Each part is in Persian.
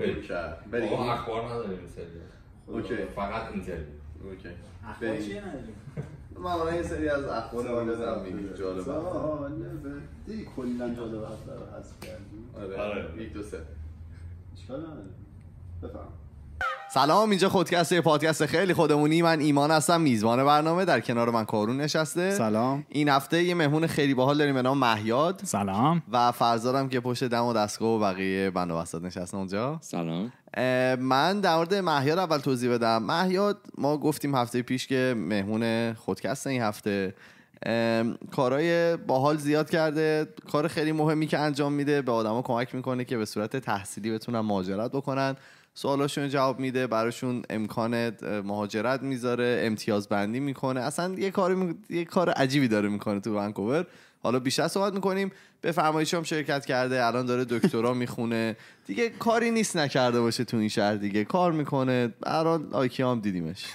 بریم بریم ما اخبار نداریم سری اوکی فقط این سری اوکی اخبار چی نداریم ما الان یه سری از اخبار رو بزنم میگیم جالب جالبه دیدی کلا جالب اخبار هست حذف کردی آره. آره یک دو سه اشکال نداره بفهم سلام اینجا خودکسته پادکست خیلی خودمونی من ایمان هستم میزبان برنامه در کنار من کارون نشسته سلام این هفته یه مهمون خیلی باحال داریم به نام مهیاد سلام و فرزادم که پشت دم و دستگاه و بقیه بند وسط نشسته اونجا سلام من در مورد مهیاد اول توضیح بدم مهیاد ما گفتیم هفته پیش که مهمون خودکست این هفته کارهای باحال زیاد کرده کار خیلی مهمی که انجام میده به آدما کمک میکنه که به صورت تحصیلی بتونن مهاجرت بکنن سوالاشون جواب میده براشون امکان مهاجرت میذاره امتیاز بندی میکنه اصلا یه کار یه کار عجیبی داره میکنه تو ونکوور حالا بیشتر صحبت میکنیم بفرمایید هم شرکت کرده الان داره دکترا میخونه دیگه کاری نیست نکرده باشه تو این شهر دیگه کار میکنه الان هم دیدیمش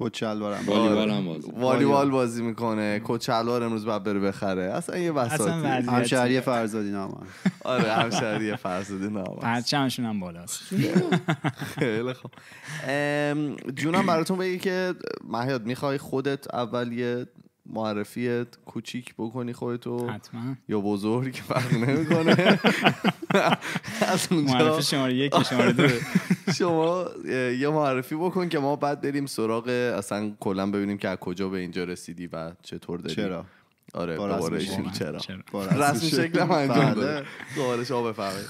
والی والیبال بازی میکنه کچلوار امروز بعد بره بخره اصلا یه بساطی همشهری فرزادی نامه آره همشهری فرزادی نامه پرچمشون هم بالاست خیلی خوب جونم براتون بگی که مهیاد میخوای خودت اولیه معرفیت کوچیک بکنی خودتو یا بزرگ فرق نمیکنه معرفی شماره یک شماره دو شما یه معرفی بکن که ما بعد بریم سراغ اصلا کلا ببینیم که از کجا به اینجا رسیدی و چطور داری چرا آره دوباره چرا رسم شکل هم انجام داده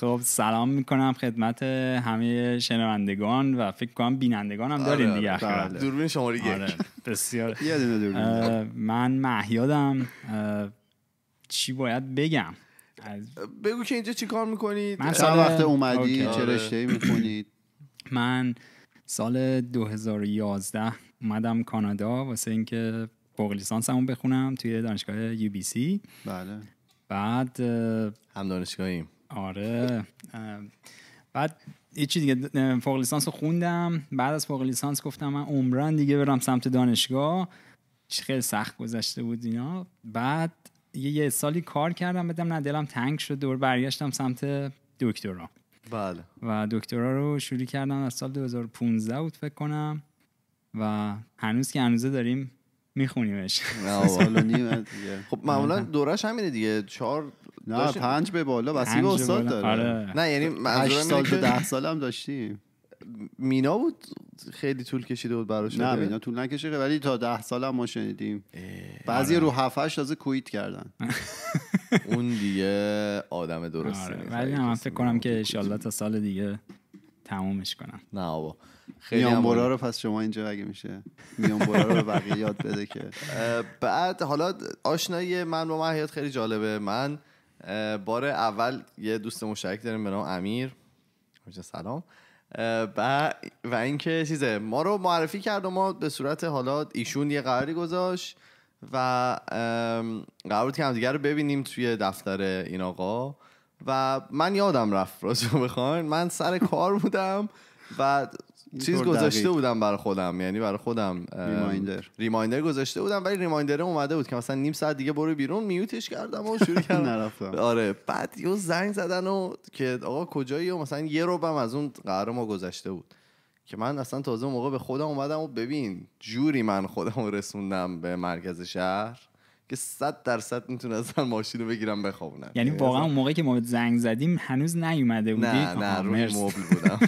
خب سلام میکنم خدمت همه شنوندگان و فکر کنم بینندگان هم آره، دارین آره. دیگه اخیرا بله. دوربین شماره یک بسیار من مهیادم چی باید بگم بگو که اینجا چی کار میکنید آره. من سال وقت اومدی چه رشته میکنید من سال 2011 اومدم کانادا واسه اینکه فوق همون بخونم توی دانشگاه یو بی سی بله بعد هم دانشگاهیم آره بعد یه دیگه فوق لیسانس رو خوندم بعد از فوق لیسانس گفتم من عمران دیگه برم سمت دانشگاه خیلی سخت گذشته بود اینا بعد یه, یه سالی کار کردم بدم نه دلم تنگ شد دور برگشتم سمت دکترا بله و دکترا رو شروع کردم از سال 2015 بود فکر کنم و هنوز که هنوزه داریم میخونیمش خب معمولا دورش همینه دیگه چهار نه پنج به بالا بسیار استاد داره آره. نه یعنی هشت سال تو ده سال هم داشتیم مینا بود خیلی طول کشیده بود براش نه مینا طول نکشیده ولی تا ده سال هم ما شنیدیم بعضی رو آره. هفتش تازه کویت کردن اون دیگه آدم درسته آره، ولی من فکر کنم که انشالله تا سال دیگه تمومش کنم نه آبا خیلی برا رو پس شما اینجا اگه میشه برا رو به بقیه یاد بده که بعد حالا آشنایی من با محیات خیلی جالبه من بار اول یه دوست مشترک داریم به نام امیر سلام و و اینکه چیزه ما رو معرفی کرد و ما به صورت حالا ایشون یه قراری گذاشت و قرار بود که همدیگه رو ببینیم توی دفتر این آقا و من یادم رفت رو بخواین من سر کار بودم و چیز گذاشته بودم برای خودم یعنی برای خودم ریمایندر ریمایندر گذاشته بودم ولی ریمایندر اومده بود که مثلا نیم ساعت دیگه برو بیرون میوتش کردم و شروع کردم نرفتم آره بعد یه زنگ زدن و که آقا کجایی و مثلا یه روبم از اون قرار ما گذشته بود که من اصلا تازه موقع به خودم اومدم و ببین جوری من خودم رسوندم به مرکز شهر که 100 درصد میتونه از ماشینو رو بگیرم بخوابونم یعنی, یعنی واقعا اون موقعی که ما زنگ زدیم هنوز نیومده بودی نه نه روی مبل بودم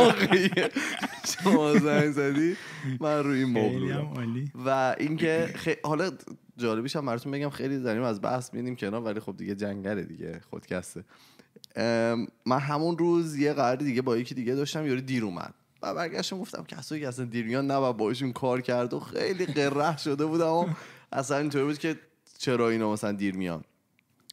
شما زنگ زدی من روی مبل و اینکه حالا جالبیش هم براتون بگم خیلی داریم از بحث میدیم کنار ولی خب دیگه جنگله دیگه خودکسته من همون روز یه قرار دیگه با یکی دیگه داشتم یوری دیر اومد و برگشتم گفتم کسایی که اصلا دیریان نبا با ایشون کار کرد و خیلی قره شده بودم و اصلا اینطور بود که چرا اینا مثلا دیر میان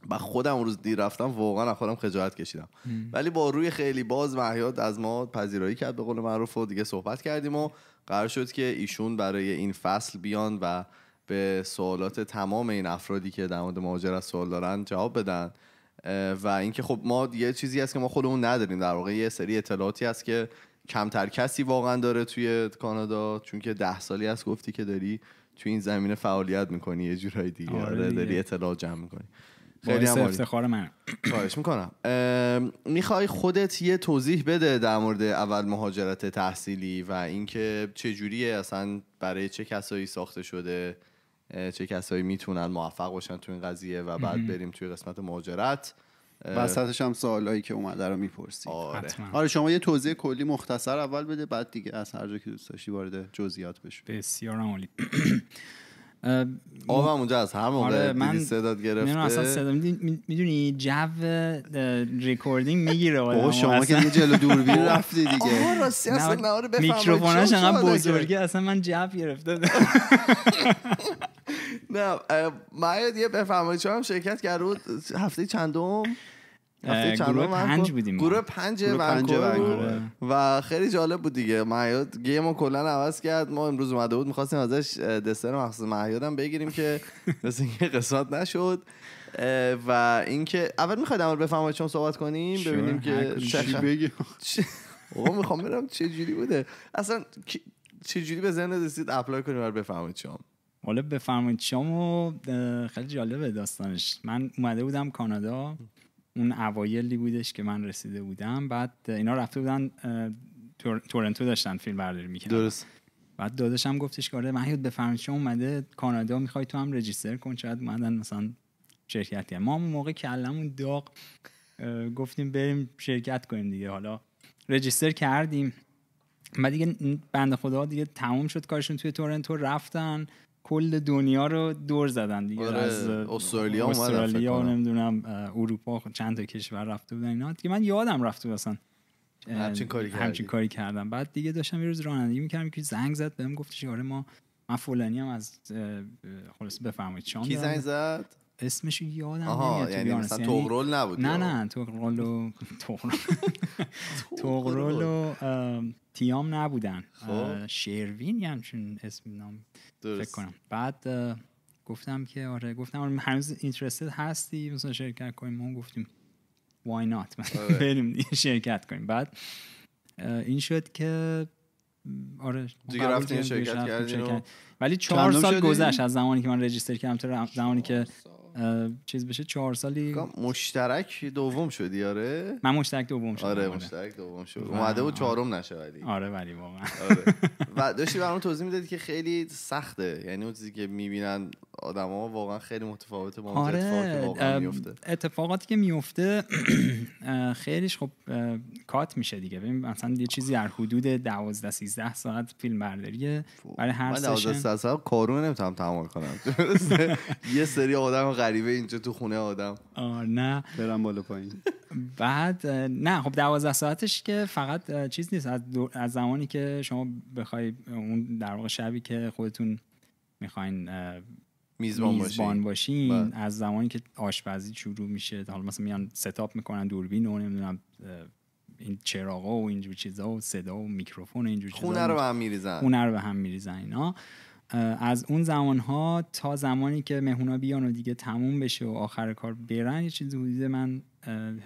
و خودم اون روز دیر رفتم واقعا از خودم خجالت کشیدم ولی با روی خیلی باز محیات از ما پذیرایی کرد به قول معروف و دیگه صحبت کردیم و قرار شد که ایشون برای این فصل بیان و به سوالات تمام این افرادی که در مورد مهاجرت سوال دارن جواب بدن و اینکه خب ما یه چیزی هست که ما خودمون نداریم در واقع یه سری اطلاعاتی هست که کمتر کسی واقعا داره توی کانادا چون که ده سالی از گفتی که داری تو این زمینه فعالیت میکنی یه جورایی دیگه آره, آره، داری اطلاع جمع میکنی خیلی هم افتخار من خواهش میکنم میخوای خودت یه توضیح بده در مورد اول مهاجرت تحصیلی و اینکه چه جوریه اصلا برای چه کسایی ساخته شده چه کسایی میتونن موفق باشن تو این قضیه و بعد بریم توی قسمت مهاجرت وسطش هم سوالایی که اومده رو میپرسی آره. آره شما یه توضیح کلی مختصر اول بده بعد دیگه از هر جا که دوست داشتی وارد جزئیات بشو بسیار عالی آب هم اونجا از هر آره من صدات گرفته اصلا صدا میدونی جو ریکوردینگ میگیره آدم شما که جلو دوربین رفتی دیگه آه راستی اصلا آره بفرمایی انقدر بزرگه اصلا من جو گرفته نه ما یه بفرمایی چون هم شرکت کرد هفته چندم گروه پنج بودیم گروه پنج و خیلی جالب بود دیگه مهیاد گیم رو کلا عوض کرد ما امروز اومده بود میخواستیم ازش دستر مخصوص مهیادم بگیریم که مثل اینکه قسمت نشد و اینکه اول میخواید اول بفهمم چون صحبت کنیم ببینیم که چه بگیم آقا میخوام برم چه جوری بوده اصلا چه جوری به ذهن رسید اپلای کنیم برای بفهمید چون حالا بفرمایید شما خیلی جالبه داستانش من اومده بودم کانادا اون اوایلی بودش که من رسیده بودم بعد اینا رفته بودن تورنتو داشتن فیلم برداری میکنن درست بعد داداشم گفتش که آره بفرمایید چه اومده کانادا میخوای تو هم رجیستر کن شاید اومدن مثلا شرکت ما اون موقع کلمون داغ گفتیم بریم شرکت کنیم دیگه حالا رجیستر کردیم بعد دیگه بند خدا دیگه تموم شد کارشون توی تورنتو رفتن کل دنیا رو دور زدن دیگه آره، از استرالیا استرالیا نمیدونم اروپا خب چند تا کشور رفته بودن اینا دیگه من یادم رفته بود اصلا همچین کاری, کاری کردم بعد دیگه داشتم یه روز رانندگی میکردم که زنگ زد بهم گفتش آره ما من فلانی هم از خلاص بفرمایید چان کی زنگ زد اسمش یادم نمیاد یعنی مثلا یعنی تغرل نبود نه نه تغرل و تغرل و تیام نبودن خب. شیروین یه چون اسم نام فکر کنم بعد گفتم که آره گفتم آره، هنوز اینترستد هستی مثلا شرکت کنیم ما گفتیم وای آره. نات بریم شرکت کنیم بعد این شد که آره دیگه رفتیم شرکت کردیم ولی چهار سال گذشت از زمانی که من رجیستر کردم تا زمانی که چیز بشه چهار سالی مشترک دوم شدی آره من مشترک دوم شدم آره, آره. مشترک دوم شد اومده بود چهارم نشدی آره ولی واقعا آره. و داشتی برام توضیح میدادی که خیلی سخته یعنی اون چیزی که میبینن آدما واقعا خیلی متفاوته با اون آره. اتفاقاتی میفته اتفاقاتی که میفته خیلیش خب کات میشه دیگه ببین مثلا یه چیزی در حدود 12 13 ساعت فیلم برداریه برای هر سشن من 12 ساعت کارو نمیتونم تحمل کنم یه سری آدم غریبه اینجا تو خونه آدم نه برم بالا پایین بعد نه خب دوازده ساعتش که فقط چیز نیست از, از زمانی که شما بخوای اون در واقع شبی که خودتون میخواین میزبان, باشین, بله. از زمانی که آشپزی شروع میشه حالا مثلا میان ستاپ میکنن دوربین و نمیدونم این چراغا و اینجور چیزا و صدا و میکروفون و اینجور چیزا خونه رو به هم میریزن خونه رو به هم میریزن اینا از اون زمان ها تا زمانی که مهمونا بیان و دیگه تموم بشه و آخر کار برن یه چیزی حدود من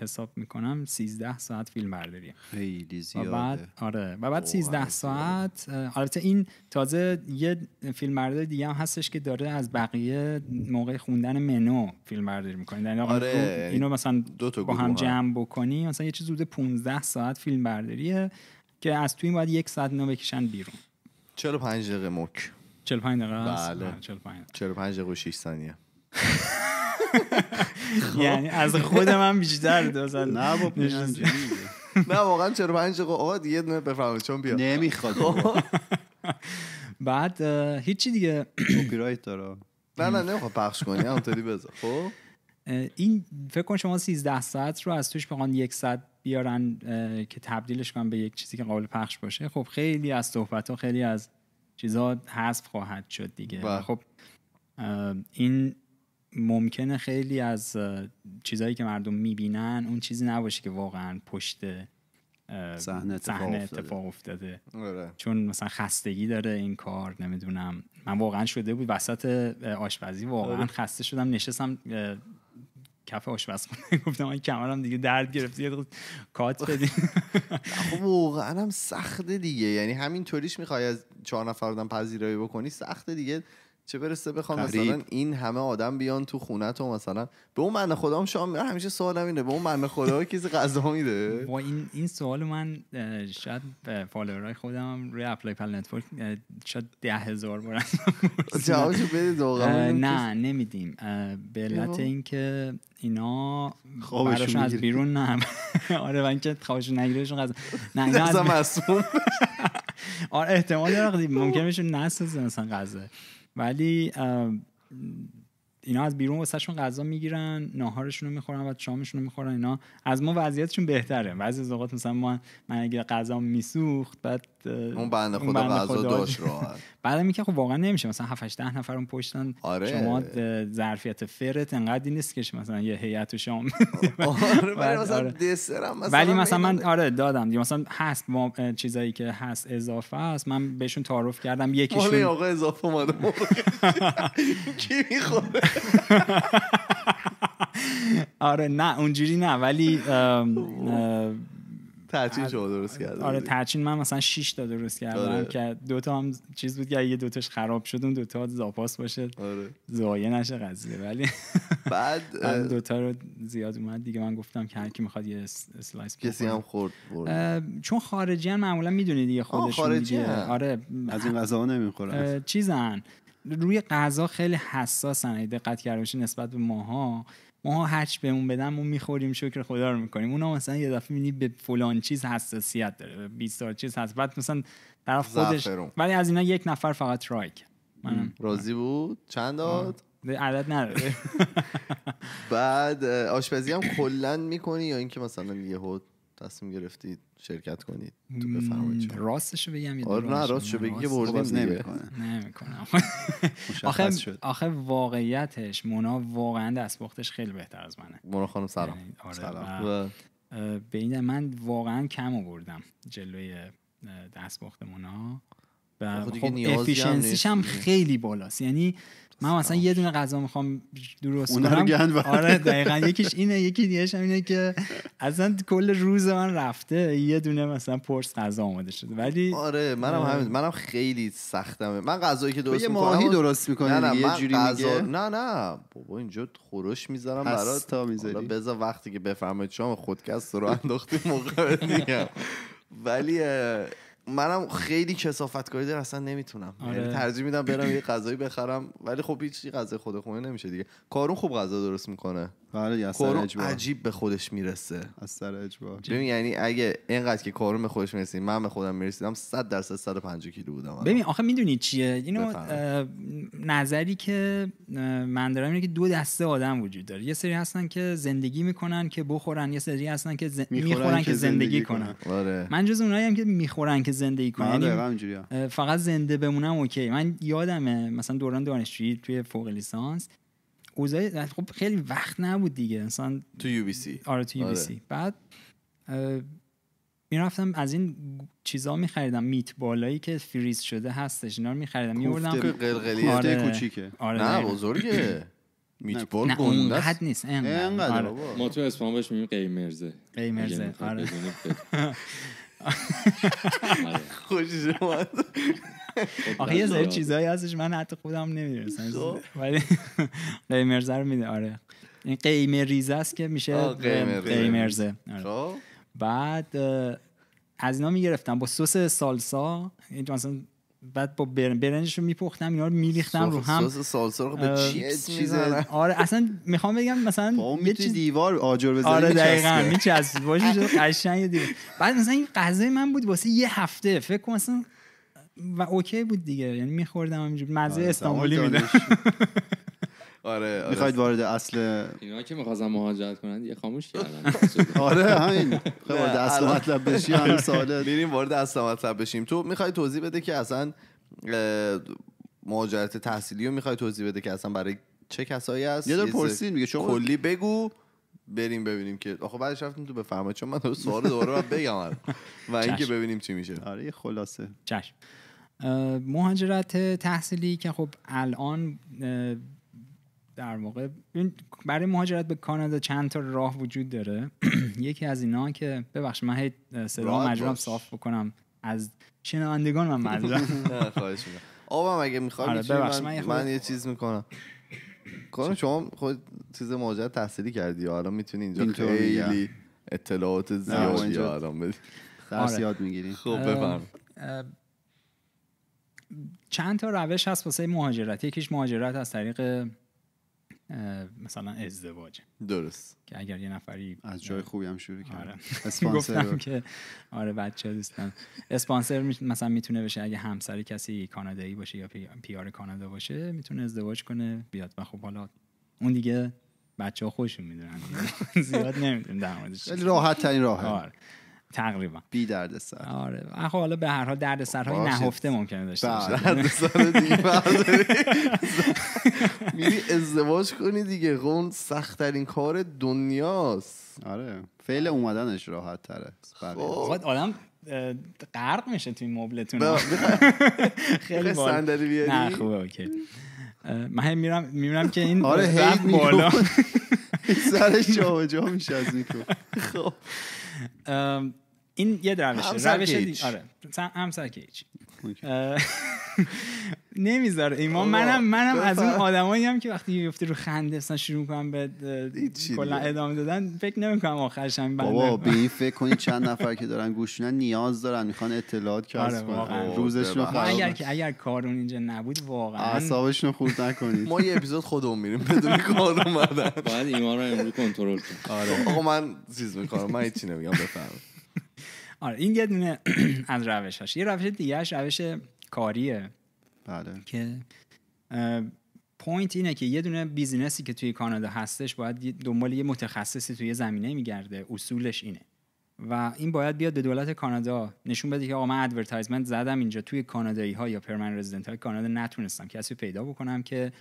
حساب میکنم 13 ساعت فیلم برداری خیلی زیاده و بعد آره و بعد 13 ساعت البته این تازه یه فیلم برداری دیگه هم هستش که داره از بقیه موقع خوندن منو فیلم برداری میکنه یعنی آره اینو مثلا دو تا با هم جمع بکنی مثلا یه چیز حدود 15 ساعت فیلم برداریه که از توی این باید یک ساعت نو بکشن بیرون 45 دقیقه مک 45 دقیقه است بله 45 45 دقیقه و 6 ثانیه یعنی از خود من بیشتر دازن نه با نه واقعا 45 دقیقه آقا دیگه بفرمایید چون بیا نمیخواد بعد هیچی دیگه کپی رایت داره نه نه نمیخواد پخش کنی همونطوری بذار خب این فکر کن شما 13 ساعت رو از توش بخوان یک ساعت بیارن که تبدیلش کنن به یک چیزی که قابل پخش باشه خب خیلی از صحبت ها خیلی از چیزا حذف خواهد شد دیگه با. بله. خب این ممکنه خیلی از چیزهایی که مردم میبینن اون چیزی نباشه که واقعا پشت صحنه اتفاق, اتفاق, افتاده آره. چون مثلا خستگی داره این کار نمیدونم من واقعا شده بود وسط آشپزی واقعا آره. خسته شدم نشستم کف آشپزخونه گفتم من کمرم دیگه درد گرفته یه کات بدین خب واقعا هم سخته دیگه یعنی همین همینطوریش میخوای از چهار نفر آدم پذیرایی بکنی سخته دیگه چه برسه بخوام مثلا این همه آدم بیان تو خونه تو مثلا به اون معنی خدا شام همیشه سوال هم اینه به اون معنی خدا کسی قضا میده ما این این سوال من شاید فالوورای خودم روی اپلای پل نتورک شاید ده هزار برن جوابشو بدید نه نمیدیم به علت این که اینا خوابشون از بیرون نه آره من که خوابشون نگیرهشون قضا نه نه از آره احتمال داره ممکنه نه نسازه مثلا قضا ولی اینا از بیرون واسهشون غذا میگیرن ناهارشون رو میخورن و شامشون رو میخورن اینا از ما وضعیتشون بهتره بعضی از اوقات مثلا ما من اگه غذا میسوخت بعد اون بنده خدا, اون بنده دوش داشت راحت بعد اینکه خب واقعا نمیشه مثلا 7 8 10 نفر اون پشتن آره. شما ظرفیت فرت انقدی نیست که مثلا یه هیئت و شام آره ولی مثلا آره. مثلا من آره دادم مثلا هست ما چیزایی که هست اضافه است من بهشون تعارف کردم یکیشون آقا اضافه اومده کی میخوره آره نه اونجوری نه ولی ترچین شما درست کرده آره ترچین من مثلا 6 تا درست کردم آره. که دو تا هم چیز بود که اگه دوتاش خراب شد اون دو تا زاپاس باشه آره. زایه نشه قضیه ولی بعد دو تا رو زیاد اومد دیگه من گفتم که هر کی میخواد یه اسلایس کسی هم خورد برد. چون هم معمولا میدونید دیگه خودشون دیگه آره از این غذا نمیخورن چیزن روی غذا خیلی حساسن دقت کرده نسبت به ماها ما هرچی بهمون بدن ما میخوریم شکر خدا رو میکنیم اونا مثلا یه دفعه میبینی به فلان چیز حساسیت داره به چیز هست بعد مثلا طرف خودش ولی از اینا یک نفر فقط رایک منم راضی آره. بود چند داد عدد نداره بعد آشپزی هم کلا میکنی یا اینکه مثلا حد تصمیم گرفتید شرکت کنید تو بفرمایید راستش بگم یه آره نه راستش بگی یه بردیم نمیکنه نمیکنه آخه آخه واقعیتش مونا واقعا دستپختش خیلی بهتر از منه مونا خانم سلام یعنی، آره، سلام به این من واقعا کم آوردم جلوی دستپخت مونا و خب افیشنسیش هم خیلی بالاست یعنی من مثلا یه دونه غذا میخوام درست کنم گند آره دقیقا یکیش اینه یکی دیگه اینه که اصلا کل روز من رفته یه دونه مثلا پرس غذا آماده شده ولی آره منم آره. همین منم خیلی سختمه من غذایی که درست میکنم ماهی درست میکنی نه نه یه جوری غذا... نه نه بابا اینجا خورش میذارم برات تا میذاری بذار وقتی که بفهمید شما خودکست رو انداختی موقع ولی منم خیلی کسافت کاری اصلا نمیتونم یعنی آره. ترجیح میدم برم یه غذایی بخرم ولی خب هیچ غذای خود خونه نمیشه دیگه کارون خوب غذا درست میکنه بله عجیب به خودش میرسه از سر اجبار ببین یعنی اگه اینقدر که کارون به خودش میرسید من به خودم میرسیدم 100 درصد 150 کیلو بودم ببین آخه میدونی چیه اینو نظری که من دارم اینه که دو دسته آدم وجود داره یه سری هستن که زندگی میکنن که بخورن یه سری هستن که میخورن, که زندگی, کنن آره. من جز اونایی هم که میخورن که زندگی کنن آره، یعنی، فقط زنده بمونم اوکی من یادمه مثلا دوران دانشجویی توی فوق لیسانس اوزای خب خیلی وقت نبود دیگه انسان تو یو بی سی آره تو یو بی سی بعد میرفتم از این چیزا میخریدم میت بالایی که فریز شده هستش اینا رو میخریدم میوردم قلقلی آره. کوچیکه آره. نه بزرگه میت بال نه حد نیست انقدر آره. ما تو اسپان بهش میگیم قیمرزه قیمرزه یعنی خب آره, آره. خوشی شما آخه یه سری خب، چیزهایی هستش من حتی خودم نمیدونستم خب. ولی قیمرزه رو میده آره این قیمه ریزه است که میشه قیمرزه آره. خب. بعد از اینا میگرفتم با سس سالسا مثلا بعد با برن برنجش رو میپختم اینا رو میریختم رو هم سس سالسا رو به چیز آره اصلا میخوام بگم مثلا یه دیوار آجر بزنی آره دقیقاً میچسبید باشه قشنگ دیوار بعد مثلا این غذای من بود واسه یه هفته فکر کن مثلا و اوکی بود دیگه یعنی میخوردم همینجور مزه آره استانبولی میده آره, آره وارد اصل اینا که میخواستم مهاجرت کنن یه خاموش کردن آره همین خب، وارد اصل مطلب بشیم میریم وارد اصل مطلب بشیم تو میخوای توضیح بده که اصلا مهاجرت تحصیلی رو میخوای توضیح بده که اصلا برای چه کسایی است. یه دور پرسید میگه شما کلی بگو بریم ببینیم که آخه بعدش رفتیم تو بفرمایید چون من سوال دوباره بگم و اینکه ببینیم چی میشه آره خلاصه چشم مهاجرت تحصیلی که خب الان در واقع برای مهاجرت به کانادا چند تا راه وجود داره یکی از اینا که ببخش من صدا مجرم صاف بکنم از شنوندگان من مجرم خواهش میکنم اگه میخوای آره، من, من یه چیز میکنم کنم شما خود چیز مهاجرت تحصیلی کردی حالا میتونی اینجا خیلی اطلاعات آره. زیادی الان بدی درس آره. یاد میگیری خب بفرم چند تا روش هست واسه مهاجرت یکیش مهاجرت از طریق مثلا ازدواج درست که اگر یه نفری از جای خوبی هم شروع کرد آره. گفتم که آره بچه دوستم اسپانسر مثلا میتونه بشه اگه همسر کسی کانادایی باشه یا پیار کانادا باشه میتونه ازدواج کنه بیاد و خب حالا اون دیگه بچه ها خوشون میدونن زیاد نمیدونم در موردش راحت ترین راه آره. تقریبا بی درد سر آره خب، حالا به هر حال درد های نهفته ممکنه داشته بله، باشه سر دیگه میری ازدواج کنی دیگه خب، اون سخت ترین کار دنیاست آره فعل اومدنش راحت تره بعد بله. خب. آدم غرق میشه تو این مبلتون بله. خیلی سندری بیاری نه خوبه اوکی من هم میرم که این آره هی بالا سرش جا میشه از میکرو خب این یه روشه روش آره همسر که هیچ نمیذاره ایمان منم منم از اون آدمایی هم که وقتی میفته رو خنده اصلا شروع کنم به کلا ادامه دادن فکر نمیکنم آخرش هم بنده بابا به این فکر کنید چند نفر که دارن گوش نیاز دارن میخوان اطلاعات کسب آره، کنن خب، روزشون خراب اگر که اگر کارون اینجا نبود واقعا اعصابشون خرد نکنید ما یه اپیزود خودمون میریم بدون کار اومدن باید ایمان رو امروز کنترل کنم آره آقا من چیز میکنم من هیچی نمیگم بفهمم. آره این یه دونه از هاش. یه روش دیگهش روش کاریه بله که پوینت اینه که یه دونه بیزینسی که توی کانادا هستش باید دنبال یه متخصصی توی زمینه میگرده اصولش اینه و این باید بیاد به دولت کانادا نشون بده که آقا من ادورتایزمنت زدم اینجا توی کانادایی ها یا پرمن رزیدنت های کانادا نتونستم کسی پیدا بکنم که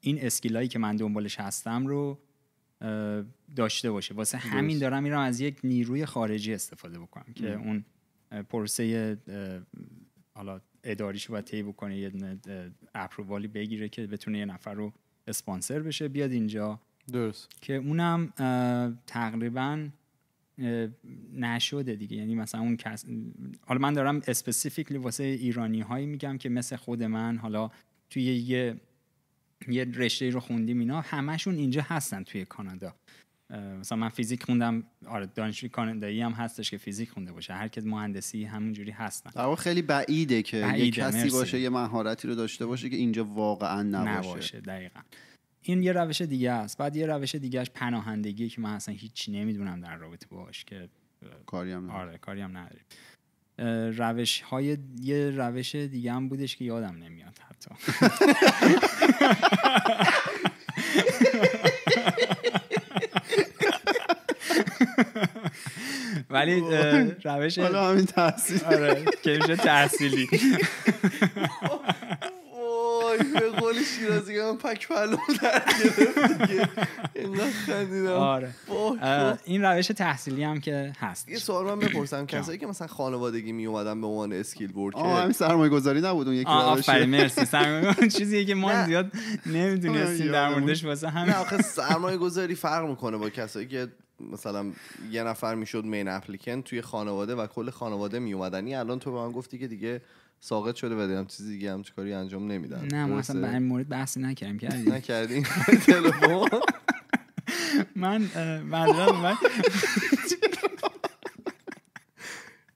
این اسکیلایی که من دنبالش هستم رو داشته باشه واسه همین دارم میرم از یک نیروی خارجی استفاده بکنم که اون پروسه حالا اداریش رو باید طی بکنه یه اپرووالی بگیره که بتونه یه نفر رو اسپانسر بشه بیاد اینجا درست که اونم تقریبا نشده دیگه یعنی مثلا اون کس حالا من دارم اسپسیفیکلی واسه ایرانی هایی میگم که مثل خود من حالا توی یه یه رشته رو خوندیم اینا همشون اینجا هستن توی کانادا مثلا من فیزیک خوندم آره دانشجوی کانادایی هم هستش که فیزیک خونده باشه هر کد مهندسی همونجوری هستن در خیلی بعیده که یه کسی باشه یه مهارتی رو داشته باشه که اینجا واقعا نباشه, نباشه دقیقا این یه روش دیگه است بعد یه روش دیگهش پناهندگی که من اصلا هیچی نمیدونم در رابطه باش که کاری هم آره کاری هم روش های یه روش دیگه هم بودش که یادم نمیاد حتی ولی روش حالا همین تحصیل که آره، میشه تحصیلی به قول شیرازی هم پک پلو در خندیدم آره این روش تحصیلی هم که هست یه سوال من بپرسم کسایی که مثلا خانوادگی می اومدن به عنوان اسکیل بورد که همین سرمایه گذاری نبود اون یکی مرسی سرمایه چیزیه که ما زیاد نمیدونستیم در موردش واسه همین آخه سرمایه گذاری فرق میکنه با کسایی که مثلا یه نفر میشد مین اپلیکن توی خانواده و کل خانواده می اومدنی یعنی الان تو به من گفتی که دیگه ساقط شده و دیدم چیزی دیگه هم کاری انجام نمیدن نه ما اصلا به این مورد بحثی نکردیم کردیم نکردیم تلفن من بعدا من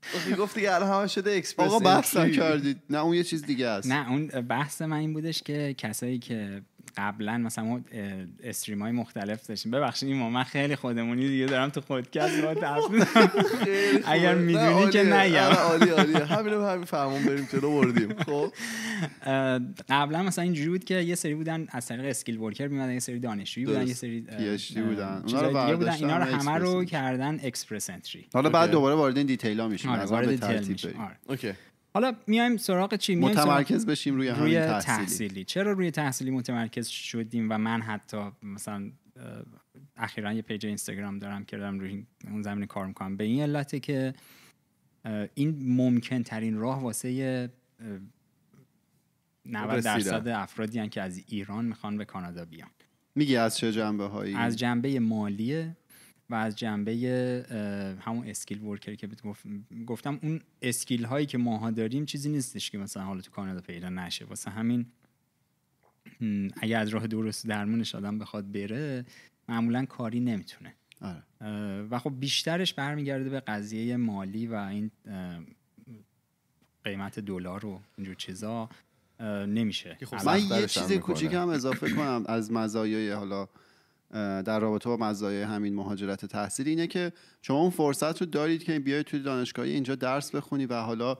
خب، گفتی الان همه شده اکسپرس آقا بحث کردید نه اون یه چیز دیگه است نه اون بحث من این بودش که کسایی که قبلا مثلا ما استریم های مختلف داشتیم ببخشید این ما من خیلی خودمونی دیگه دارم تو خودکست با اگر میدونی که آره، نه آره، عالی عالی همین همین فهمون بریم چلو بردیم خب قبلا مثلا اینجوری بود که یه سری بودن از طریق اسکیل ورکر میمدن یه سری دانشجویی بودن یه سری پیشتی بودن اونا بودن اینا رو همه رو کردن اکسپرس انتری حالا بعد دوباره وارد این دیتیل ها میشیم آره، وارد دیتیل میشیم اوکی حالا میایم سراغ چی متمرکز بشیم روی تحصیلی. چرا روی تحصیلی متمرکز شدیم و من حتی مثلا اخیرا یه پیج اینستاگرام دارم که دارم روی اون زمین کار میکنم به این علته که این ممکن ترین راه واسه 90 درصد افرادی هن که از ایران میخوان به کانادا بیان میگی از چه جنبه هایی؟ از جنبه مالیه و از جنبه همون اسکیل ورکری که گفتم اون اسکیل هایی که ماها داریم چیزی نیستش که مثلا حالا تو کانادا پیدا نشه واسه همین اگر از راه درست درمونش آدم بخواد بره معمولا کاری نمیتونه آره. و خب بیشترش برمیگرده به قضیه مالی و این قیمت دلار و اینجور چیزا نمیشه خب من یه چیز کوچیک هم اضافه کنم از مزایای حالا در رابطه با مزایای همین مهاجرت تحصیلی اینه که شما اون فرصت رو دارید که بیاید توی دانشگاهی اینجا درس بخونی و حالا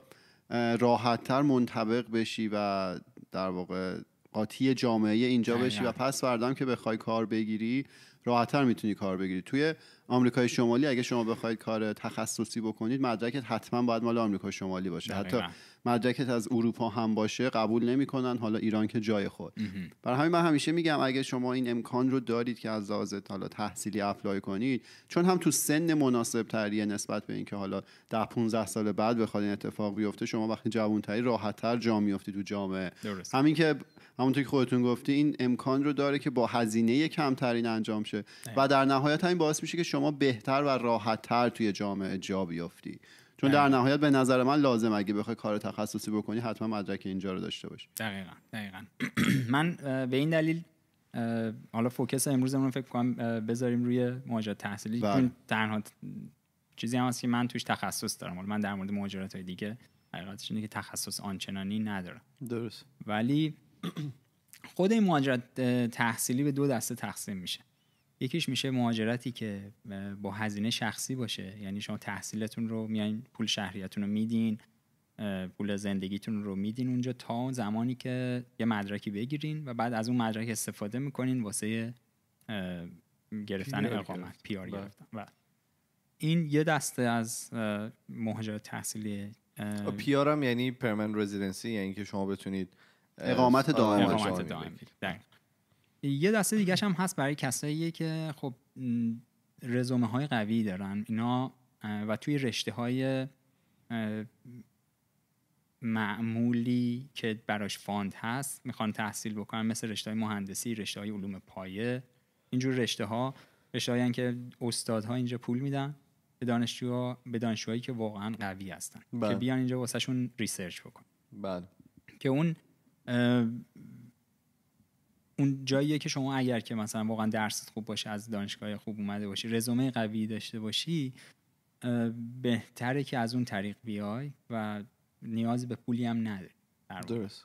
راحتتر منطبق بشی و در واقع قاطی جامعه اینجا بشی و پس بردم که بخوای کار بگیری راحتتر میتونی کار بگیری توی آمریکای شمالی اگه شما بخواید کار تخصصی بکنید مدرکت حتما باید مال آمریکا شمالی باشه حتی مدرکت از اروپا هم باشه قبول نمیکنن حالا ایران که جای خود برای همین من همیشه میگم اگه شما این امکان رو دارید که از لحاظ حالا تحصیلی اپلای کنید چون هم تو سن مناسب تریه نسبت به اینکه حالا ده 15 سال بعد بخواد این اتفاق بیفته شما وقتی راحت تر جا میافتی تو جامعه درست. همین که همونطور که خودتون گفتی این امکان رو داره که با هزینه کمترین انجام شه و در نهایت همین باعث میشه که شما شما بهتر و راحتتر توی جامعه جا بیافتی چون در نهایت به نظر من لازم اگه بخوای کار تخصصی بکنی حتما مدرک اینجا رو داشته باشی دقیقا دقیقا من به این دلیل حالا فوکس امروزمون فکر کنم بذاریم روی مهاجرت تحصیلی بله. تنها چیزی هم هست که من توش تخصص دارم من در مورد مهاجرت های دیگه حقیقتش اینه که تخصص آنچنانی ندارم درست ولی خود این مهاجرت تحصیلی به دو دسته تقسیم میشه یکیش میشه مهاجرتی که با هزینه شخصی باشه یعنی شما تحصیلتون رو میایین پول شهریتون رو میدین پول زندگیتون رو میدین اونجا تا اون زمانی که یه مدرکی بگیرین و بعد از اون مدرک استفاده میکنین واسه گرفتن اقامت پیار گرفتن و بله. بله. این یه دسته از مهاجرت تحصیلی پیار هم یعنی پرمن رزیدنسی یعنی که شما بتونید اقامت دائم اقامت یه دسته دیگه هم هست برای کسایی که خب رزومه های قوی دارن اینا و توی رشته های معمولی که براش فاند هست میخوان تحصیل بکنن مثل رشته های مهندسی رشته های علوم پایه اینجور رشته ها رشته که استادها اینجا پول میدن به دانشجو به دانشجوهایی که واقعا قوی هستن بله. که بیان اینجا واسهشون ریسرچ بکن بله. که اون اون جاییه که شما اگر که مثلا واقعا درست خوب باشه از دانشگاه خوب اومده باشی رزومه قوی داشته باشی بهتره که از اون طریق بیای و نیاز به پولی هم نداری درست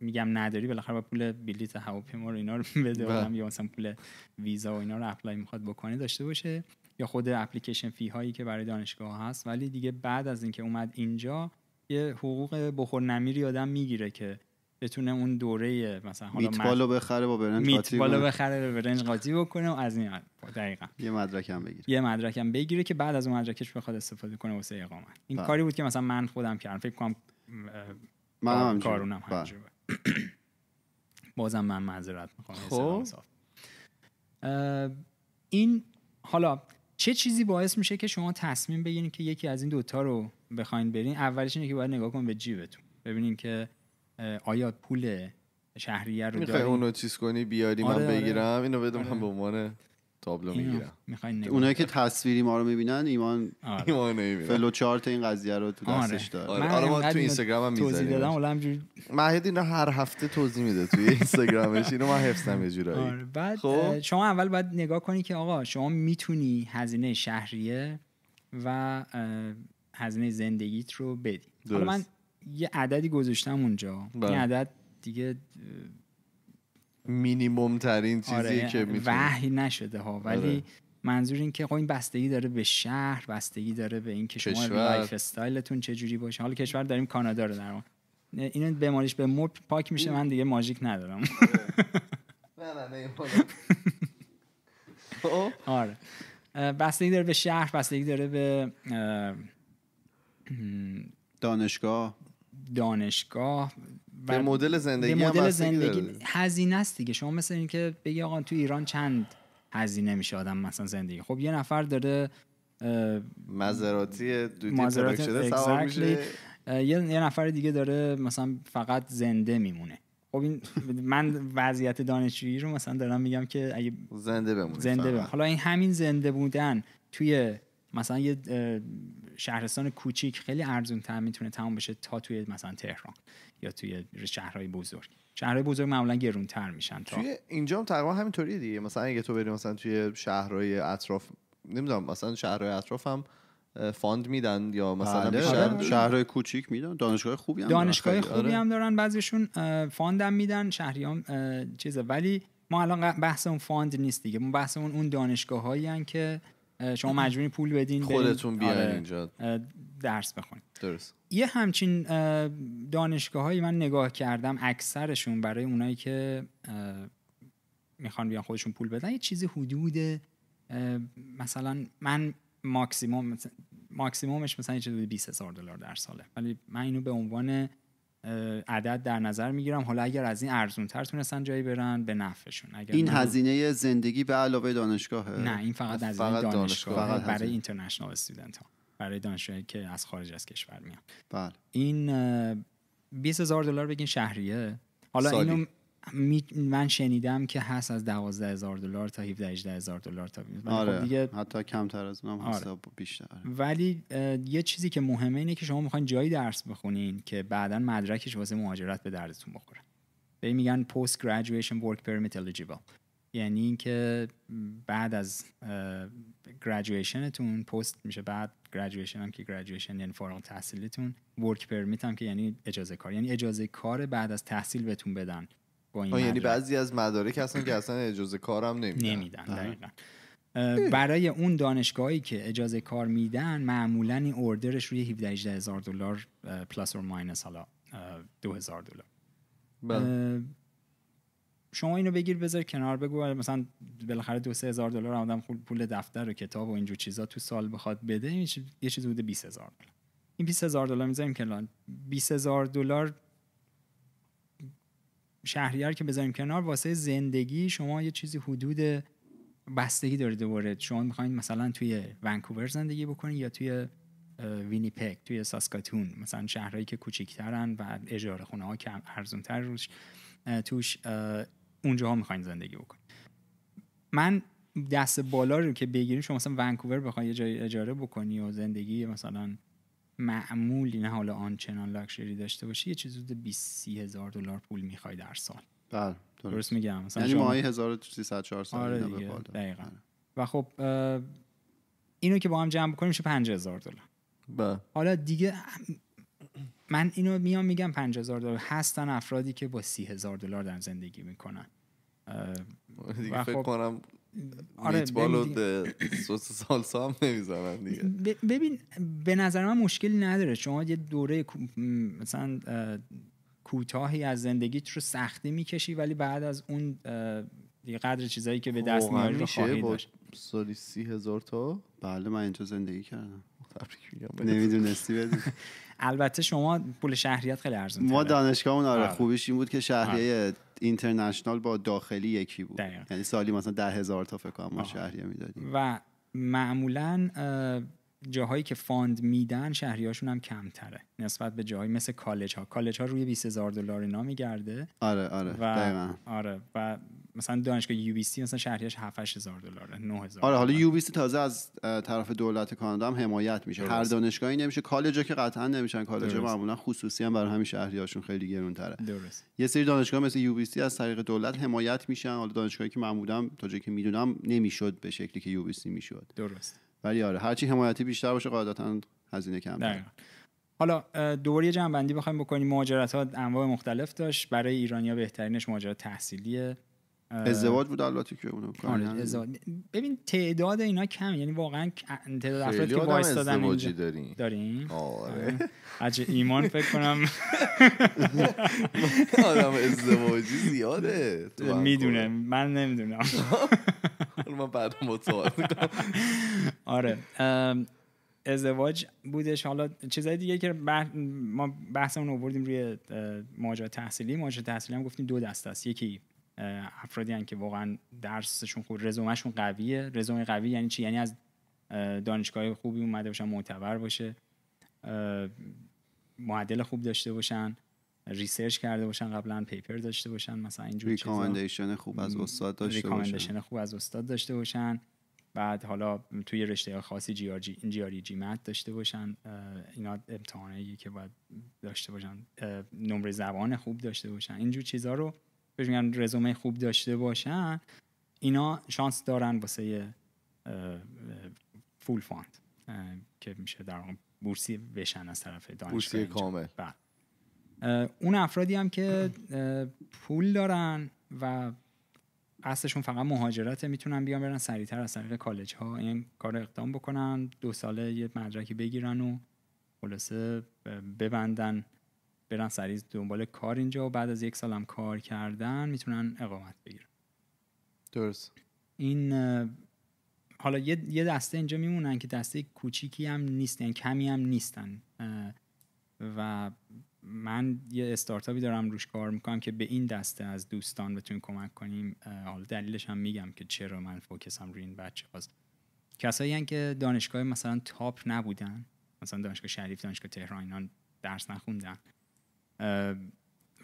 میگم نداری بالاخره با پول بلیت هواپیما رو اینا رو بده بله. یا مثلا پول ویزا و اینا رو اپلای میخواد بکنه داشته باشه یا خود اپلیکیشن فی هایی که برای دانشگاه هست ولی دیگه بعد از اینکه اومد اینجا یه حقوق بخور نمیری آدم میگیره که بتونه اون دوره مثلا حالا میتبالو بخره با برنج بالا بخره برنج قاطی بکنه و از این دقیقا یه مدرک هم بگیره یه مدرک هم بگیره که بعد از اون مدرکش بخواد استفاده کنه واسه اقامت این بله. کاری بود که مثلا من خودم کردم فکر کنم من هم کارونم بله. بازم من معذرت میخوام خب. این حالا چه چیزی باعث میشه که شما تصمیم بگیرید که یکی از این دوتا رو بخواین برین اولش اینه که باید نگاه کن به جیبتون ببینین که آیا پول شهریه رو داری اونو چیز کنی بیاری من آره، آره. بگیرم اینو بدم آره. به عنوان تابلو میگیرم اونایی که تصویری ما رو میبینن ایمان ایمان این قضیه رو تو دستش داره آره, تو اینستاگرام هم مهدی هر هفته توضیح میده توی اینستاگرامش اینو من حفظم یه جورایی بعد خب؟ شما اول باید نگاه کنی که آقا شما میتونی هزینه شهریه و هزینه زندگیت رو بدی حالا یه عددی گذاشتم اونجا این بله. عدد دیگه مینیموم ترین چیزی آره، که وحی نشده ها ولی آره. منظور این که خب این بستگی داره به شهر بستگی داره به اینکه شما لایف استایلتون چه جوری باشه حالا کشور داریم کانادا رو در اینو به به مرد پاک میشه من دیگه ماژیک ندارم نه نه نه خب؟ آره بستگی داره به شهر بستگی داره به دانشگاه دانشگاه و به مدل زندگی مدل زندگی هزینه است دیگه شما مثل اینکه بگی آقا تو ایران چند هزینه میشه آدم مثلا زندگی خب یه نفر داره مزراتی شده میشه یه نفر دیگه داره مثلا فقط زنده میمونه خب این من وضعیت دانشجویی رو مثلا دارم میگم که اگه زنده بمونه زنده بمونه. حالا این همین زنده بودن توی مثلا یه شهرستان کوچیک خیلی ارزون تر میتونه تموم بشه تا توی مثلا تهران یا توی شهرهای بزرگ شهرهای بزرگ معمولا گرون تر میشن تا توی اینجا هم تقریبا همینطوریه دیگه مثلا اگه تو بری مثلا توی شهرهای اطراف نمیدونم مثلا شهرهای اطراف هم فاند میدن یا مثلا بله، آره. شهرهای کوچیک میدن دانشگاه خوبی هم دانشگاه دارن. خوبی آره. هم دارن بعضیشون فاند هم میدن شهریام چیزه ولی ما الان بحث اون فاند نیست دیگه بحث اون اون دانشگاه هایی که شما مجبوری پول بدین خودتون بیاین آره. اینجا درس بخونید درست یه همچین دانشگاه هایی من نگاه کردم اکثرشون برای اونایی که میخوان بیان خودشون پول بدن یه چیزی حدود مثلا من ماکسیموم ماکسیمومش مثلا چیزی 20 هزار دلار در ساله ولی من اینو به عنوان عدد در نظر میگیرم حالا اگر از این ارزون تر تونستن جایی برن به نفعشون اگر این هزینه زندگی به علاوه دانشگاه نه این فقط هزینه دانشگاه, فقط برای, برای اینترنشنال استودنت ها برای دانشگاه که از خارج از کشور میان بله این 20000 دلار بگین شهریه حالا سالی. اینو من شنیدم که هست از 12 هزار دلار تا 17 هزار دلار تا خب آره دیگه... حتی کمتر از اونم آره. بیشتر ولی یه چیزی که مهمه اینه که شما میخواین جایی درس بخونین که بعدا مدرکش واسه مهاجرت به دردتون بخوره به میگن post graduation work permit eligible یعنی اینکه بعد از گریجویشنتون پست میشه بعد گریجویشن هم که گریجویشن یعنی فارغ تحصیلتون ورک پرمیت هم که یعنی اجازه کار یعنی اجازه کار بعد از تحصیل بهتون بدن با این یعنی بعضی از مدارک هستن که اصلا اجازه کارم نمیدن نمیدن برای اون دانشگاهی که اجازه کار میدن معمولا این اوردرش روی 17 هزار دلار پلاس اور ماینس حالا 2000 دلار بله. شما اینو بگیر بذار کنار بگو مثلا بالاخره دو سه هزار دلار آدم پول دفتر و کتاب و اینجور چیزا تو سال بخواد بده یه چیز حدود 20 هزار دلار این 20 هزار دلار میذاریم که 20 هزار دلار شهریار که بذاریم کنار واسه زندگی شما یه چیزی حدود بستگی داره دوباره شما میخواین مثلا توی ونکوور زندگی بکنین یا توی وینیپک توی ساسکاتون مثلا شهرهایی که کوچیکترن و اجاره خونه ها کم ارزونتر روش توش ها میخواین زندگی بکنید من دست بالا رو که بگیریم شما مثلا ونکوور بخواین جای اجاره بکنی یا زندگی مثلا معمولی نه حالا آنچنان لاکشری داشته باشی یه چیز حدود 20 هزار دلار پول میخوای در سال بله درست میگم مثلا یعنی ماهی 1300 400 آره دقیقاً بله. و خب اینو که با هم جمع کنیم میشه 5000 دلار بله. حالا دیگه من اینو میام میگم 5000 دلار هستن افرادی که با 30000 دلار در زندگی میکنن و خب کنم آره میتبال سس سالسا هم نمیزنن دیگه ببین به نظر من مشکلی نداره شما یه دوره مثلا کوتاهی از زندگیت رو سختی میکشی ولی بعد از اون دیگه قدر چیزایی که به خب، دست میاری رو خواهی سالی سی هزار تا بله من اینجا زندگی کردم نمیدونستی بدون البته شما پول شهریت خیلی ارزون ما اون آره بله. خوبیش این بود که شهریه بله. اینترنشنال با داخلی یکی بود دقیقا. یعنی سالی مثلا ده هزار تا فکر کنم شهریه میدادیم و معمولا جاهایی که فاند میدن شهریاشون هم کمتره نسبت به جاهایی مثل کالج ها کالج ها روی 20000 دلار اینا میگرده آره آره و آره و مثلا دانشگاه یو بی سی مثلا شهریش 7 8000 دلار 9000 آره حالا یو بی سی تازه از طرف دولت کانادا هم حمایت میشه درست. هر دانشگاهی نمیشه کالج که قطعا نمیشن کالج معمولا خصوصی هم برای همین شهریاشون خیلی گرون تره درست یه سری دانشگاه مثل یو بی سی از طریق دولت حمایت میشن حالا دانشگاهی که معمولا تا جایی که میدونم نمیشد به شکلی که یو بی سی میشد درست ولی آره هرچی حمایتی بیشتر باشه قاعدتا هزینه کمتره. حالا دوره جنبندی بخوایم بکنیم مهاجرت ها انواع مختلف داشت برای ایرانیا بهترینش مهاجرت تحصیلیه ازدواج بود البته که اونو آره، ببین تعداد اینا کم یعنی واقعا تعداد افراد که وایس داریم داریم آره, آره. ایمان فکر کنم آدم ازدواجی زیاده میدونه من نمیدونم من بعد آره ازدواج بودش حالا چیزای دیگه که بح... ما بحثمون آوردیم روی ماجرا تحصیلی ماجرا تحصیلی هم گفتیم دو دسته است یکی افرادی هن که واقعا درسشون خوب رزومهشون قویه رزومه قوی یعنی چی یعنی از دانشگاه خوبی اومده باشن معتبر باشه معدل خوب داشته باشن ریسرچ کرده باشن قبلا پیپر داشته باشن مثلا اینجور ریکامندیشن خوب از استاد داشته خوب از استاد داشته باشن بعد حالا توی رشته خاصی جی آر جی جی, جی داشته باشن اینا امتحانه که باید داشته باشن نمره زبان خوب داشته باشن اینجور چیزها رو بهش میگن رزومه خوب داشته باشن اینا شانس دارن واسه فول فاند که میشه در بورسی بشن از طرف دانشگاه کامل بله. اون افرادی هم که پول دارن و اصلشون فقط مهاجرت میتونن بیان برن سریعتر از طریق کالج ها این یعنی کار اقدام بکنن دو ساله یه مدرکی بگیرن و خلاصه ببندن برن سریع دنبال کار اینجا و بعد از یک سالم کار کردن میتونن اقامت بگیرن درست این حالا یه دسته اینجا میمونن که دسته کوچیکی هم نیستن یعنی کمی هم نیستن و من یه استارتاپی دارم روش کار میکنم که به این دسته از دوستان بتونیم کمک کنیم حالا دلیلش هم میگم که چرا من فوکسم روی این بچه هاست کسایی که دانشگاه مثلا تاپ نبودن مثلا دانشگاه شریف دانشگاه تهران اینا درس نخوندن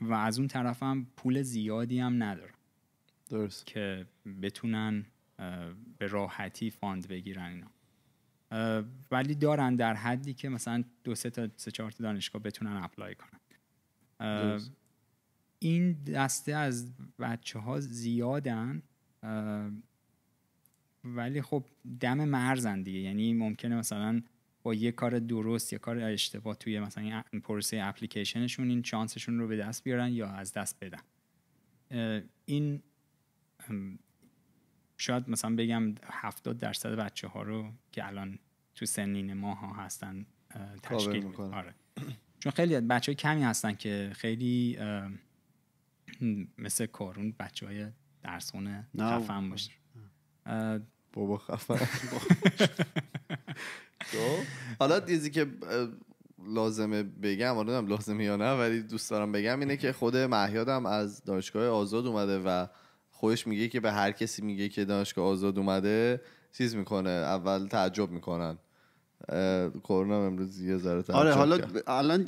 و از اون طرفم پول زیادی هم ندارم درست که بتونن به راحتی فاند بگیرن اینا ولی دارن در حدی که مثلا دو سه تا سه چهار تا دانشگاه بتونن اپلای کنن این دسته از بچه ها زیادن ولی خب دم مرزن دیگه یعنی ممکنه مثلا یه کار درست یه کار اشتباه توی مثلا این پروسه اپلیکیشنشون این چانسشون رو به دست بیارن یا از دست بدن این شاید مثلا بگم 70 درصد بچه ها رو که الان تو سنین ما ها هستن تشکیل میکنن آره. چون خیلی بچه های کمی هستن که خیلی مثل کارون بچه های درسونه خفن باشه بابا خفن خب. حالا دیزی که لازمه بگم حالا لازمه یا نه ولی دوست دارم بگم اینه که خود هم از دانشگاه آزاد اومده و خودش میگه که به هر کسی میگه که دانشگاه آزاد اومده چیز میکنه اول تعجب میکنن کرونا امروز یه ذره آره حالا الان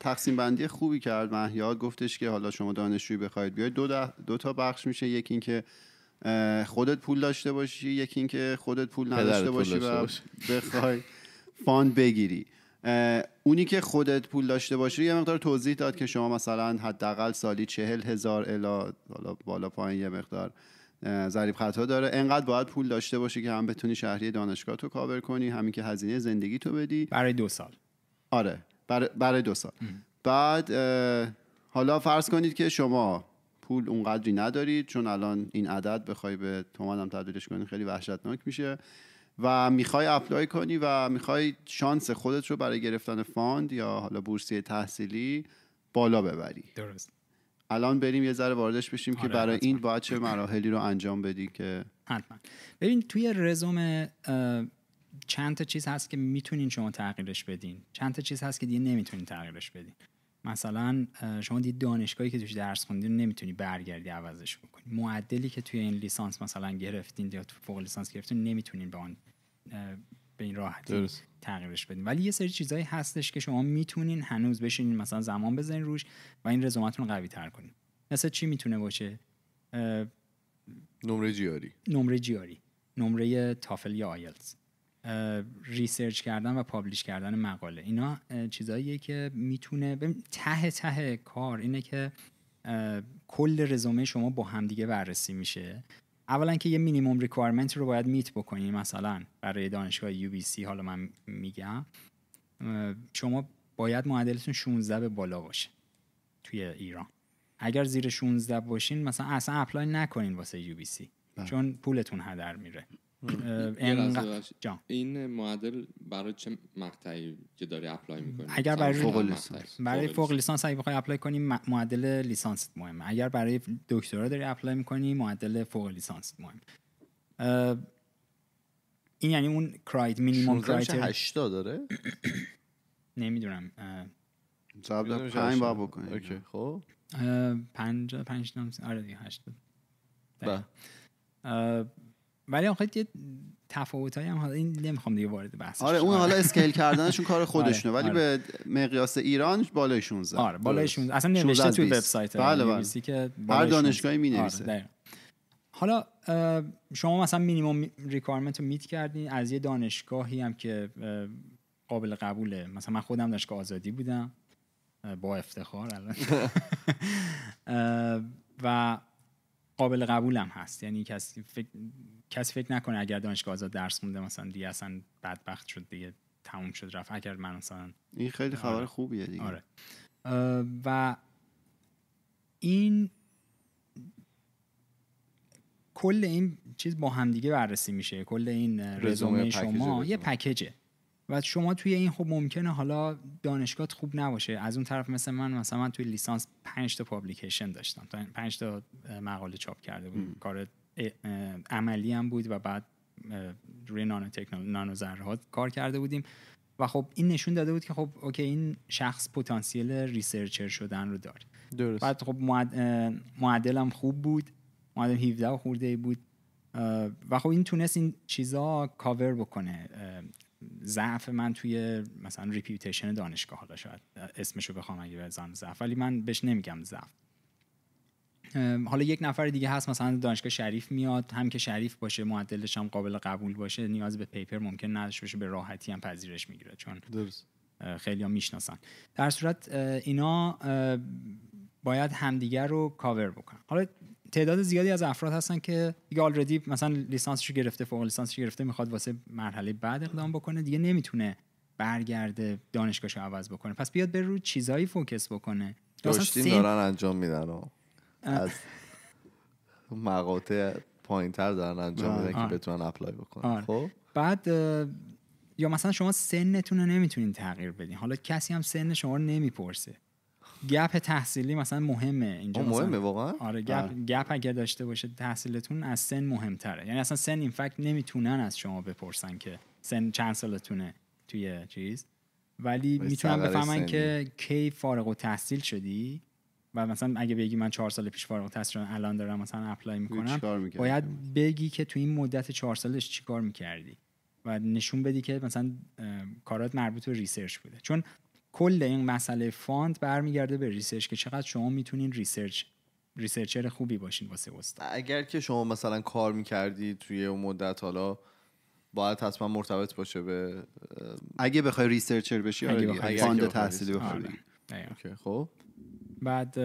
تقسیم بندی خوبی کرد محیاد گفتش که حالا شما دانشجوی بخواید بیاید دو, دو تا بخش میشه یکی اینکه خودت پول داشته باشی یکی اینکه خودت پول نداشته باشی و بخوای فاند بگیری اونی که خودت پول داشته باشی یه مقدار توضیح داد که شما مثلا حداقل سالی چهل هزار الا بالا, بالا پایین یه مقدار ضریب خطا داره انقدر باید پول داشته باشی که هم بتونی شهری دانشگاه تو کاور کنی همین که هزینه زندگی تو بدی برای دو سال آره برای, دو سال بعد حالا فرض کنید که شما پول اونقدری ندارید چون الان این عدد بخوای به تومن هم تبدیلش کنی خیلی وحشتناک میشه و میخوای اپلای کنی و میخوای شانس خودت رو برای گرفتن فاند یا حالا بورسیه تحصیلی بالا ببری درست الان بریم یه ذره واردش بشیم که برای این باید چه مراحلی رو انجام بدی که حتما ببین توی رزومه چند تا چیز هست که میتونین شما تغییرش بدین چند تا چیز هست که دیگه نمیتونین تغییرش بدین مثلا شما دید دانشگاهی که توش درس خوندین نمیتونی برگردی عوضش بکنی معدلی که توی این لیسانس مثلا گرفتین یا تو فوق لیسانس گرفتین نمیتونین به اون به این راحتی تغییرش بدین ولی یه سری چیزهایی هستش که شما میتونین هنوز بشینین مثلا زمان بزنین روش و این رزومتون قوی تر کنین مثلا چی میتونه باشه نمره جیاری نمره جیاری نمره تافل یا آیلتس ریسرچ کردن و پابلیش کردن مقاله اینا چیزاییه که میتونه ته ته کار اینه که کل رزومه شما با همدیگه بررسی میشه اولا که یه مینیموم ریکوایرمنت رو باید میت بکنین مثلا برای دانشگاه یو بی سی حالا من میگم شما باید معدلتون 16 به بالا باشه توی ایران اگر زیر 16 باشین مثلا اصلا اپلای نکنین واسه یو بی سی چون پولتون هدر میره این معدل برای چه مقطعی که داری اپلای میکنی اگر برای فوق لیسانس برای فوق لیسانس اگه بخوای اپلای کنی معدل لیسانس مهمه اگر برای دکترا داری اپلای میکنی معدل فوق لیسانس مهم این یعنی اون کرایت مینیمم کرایت 80 داره نمیدونم قبل 5 با بکنی اوکی خب 5 5 آره دیگه 80 ولی آخه یه تفاوت هم حالا این نمیخوام دیگه وارد بحث آره اون حالا اسکیل کردنشون کار خودشونه آره، ولی آره. به مقیاس ایران بالای 16 آره بالای 16 اصلا نوشته توی وبسایت بله, بله. که هر دانشگاهی می نویسه آره، حالا شما مثلا مینیمم ریکارمنت رو میت کردین از یه دانشگاهی هم که قابل قبوله مثلا من خودم دانشگاه آزادی بودم با افتخار الان و قابل قبولم هست یعنی کسی فکر, فکر نکنه اگر دانشگاه آزاد درس مونده مثلا دیگه اصلا بدبخت شد دیگه تموم شد رفت اگر من مثلا این خیلی خبر آره. خوبیه دیگه آره. و این کل این چیز با همدیگه بررسی میشه کل این رزومه, رزومه شما یه پکیجه و شما توی این خب ممکنه حالا دانشگاه خوب نباشه از اون طرف مثل من مثلا من توی لیسانس پنج تا پابلیکیشن داشتم پنج 5 تا مقاله چاپ کرده بود کار عملی هم بود و بعد روی نانو تکنولوژی نانو کار کرده بودیم و خب این نشون داده بود که خب اوکی این شخص پتانسیل ریسرچر شدن رو داره درست بعد خب معدلم خوب بود معدل 17 خورده بود و خب این تونست این چیزا کاور بکنه ضعف من توی مثلا ریپیوتیشن دانشگاه حالا شاید اسمشو بخوام اگه بزنم ضعف ولی من بهش نمیگم ضعف حالا یک نفر دیگه هست مثلا دانشگاه شریف میاد هم که شریف باشه معدلش هم قابل قبول باشه نیاز به پیپر ممکن نداشته باشه به راحتی هم پذیرش میگیره چون درست خیلی ها میشناسن در صورت اینا باید همدیگر رو کاور بکنن حالا تعداد زیادی از افراد هستن که دیگه آلردی مثلا لیسانسش گرفته فوق لیسانسش گرفته میخواد واسه مرحله بعد اقدام بکنه دیگه نمیتونه برگرده دانشگاهشو عوض بکنه پس بیاد بر رو چیزایی فوکس بکنه داشتین دارن انجام میدن و از مقاطع پایین تر دارن انجام میدن که بتونن اپلای بکنن آره. خب بعد یا مثلا شما سنتون رو نمیتونین تغییر بدین حالا کسی هم سن شما رو نمیپرسه گپ تحصیلی مثلا مهمه اینجا مهمه واقعا آره گپ گپ اگه داشته باشه تحصیلتون از سن مهمتره یعنی اصلا سن این نمیتونن از شما بپرسن که سن چند سالتونه توی چیز ولی میتونن بفهمن که کی فارغ و تحصیل شدی و مثلا اگه بگی من چهار سال پیش فارغ تحصیل شدم الان دارم مثلا اپلای میکنم باید بگی که تو این مدت چهار سالش چیکار میکردی و نشون بدی که مثلا کارات مربوط به ریسرچ بوده چون کل این مسئله فاند برمیگرده به ریسرچ که چقدر شما میتونین ریسرچ ریسرچر خوبی باشین واسه استاد اگر که شما مثلا کار میکردی توی اون مدت حالا باید حتما مرتبط باشه به اگه بخوای ریسرچر بشی اگه آره بخوای فاند تحصیلی آره. بخوری خب بعد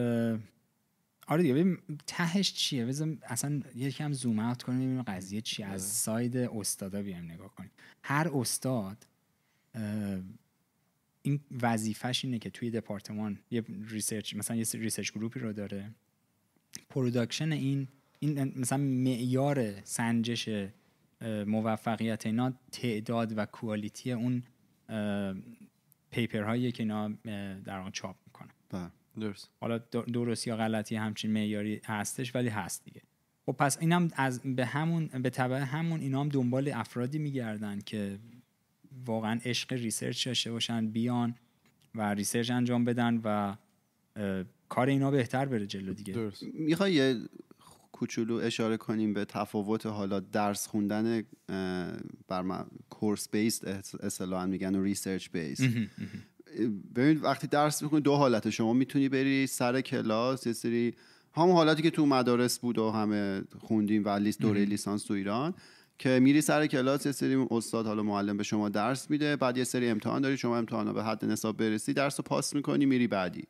آره دیگه تهش چیه بزن اصلا یکم زوم اوت کنیم ببینیم قضیه چی از آره. ساید استادا بیایم نگاه کنیم هر استاد این وظیفهش اینه که توی دپارتمان یه ریسرچ مثلا یه ریسرچ گروپی رو داره پروداکشن این این مثلا معیار سنجش موفقیت اینا تعداد و کوالیتی اون پیپر هایی که اینا در آن چاپ میکنن بله. درست حالا درست یا غلطی همچین معیاری هستش ولی هست دیگه خب پس اینم از به همون به تبع همون اینا هم دنبال افرادی میگردن که واقعا عشق ریسرچ داشته باشن بیان و ریسرچ انجام بدن و کار اینا بهتر بره جلو دیگه میخوای یه کوچولو اشاره کنیم به تفاوت حالا درس خوندن بر کورس بیس اصطلاحا میگن و ریسرچ بیس ببینید وقتی درس میخونی دو حالت شما میتونی بری سر کلاس یه سری همون حالتی که تو مدارس بود و همه خوندیم و لیست دوره لیسانس تو ایران که میری سر کلاس یه سری استاد حالا معلم به شما درس میده بعد یه سری امتحان داری شما امتحانا به حد نصاب برسی درس رو پاس میکنی میری بعدی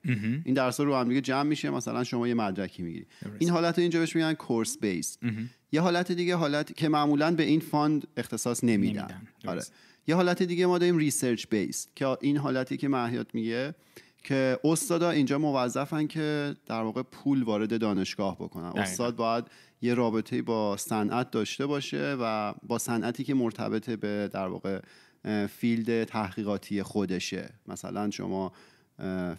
این درس رو هم دیگه جمع میشه مثلا شما یه مدرکی میگیری این حالت اینجا بهش میگن کورس بیس یه حالت دیگه حالت که معمولا به این فاند اختصاص نمیدن, آره. یه حالت دیگه ما داریم ریسرچ بیس که این حالتی که معهیات میگه که استادا اینجا موظفن که در واقع پول وارد دانشگاه بکنن استاد باید یه رابطه با صنعت داشته باشه و با صنعتی که مرتبطه به در واقع فیلد تحقیقاتی خودشه مثلا شما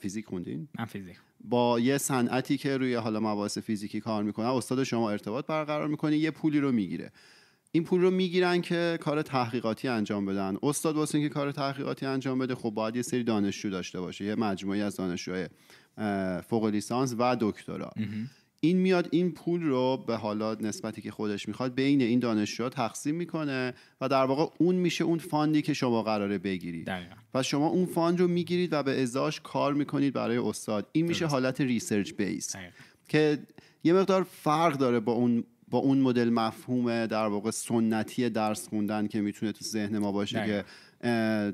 فیزیک خوندین من فیزیک با یه صنعتی که روی حالا مباحث فیزیکی کار میکنه استاد شما ارتباط برقرار میکنه یه پولی رو میگیره این پول رو میگیرن که کار تحقیقاتی انجام بدن استاد واسه اینکه کار تحقیقاتی انجام بده خب باید یه سری دانشجو داشته باشه یه مجموعی از دانشجوهای فوق لیسانس و دکترا این میاد این پول رو به حالا نسبتی که خودش میخواد بین این دانشجوها تقسیم میکنه و در واقع اون میشه اون فاندی که شما قراره بگیرید و شما اون فاند رو میگیرید و به ازاش کار میکنید برای استاد این میشه حالت ریسرچ بیس که یه مقدار فرق داره با اون با اون مدل مفهوم در واقع سنتی درس خوندن که میتونه تو ذهن ما باشه که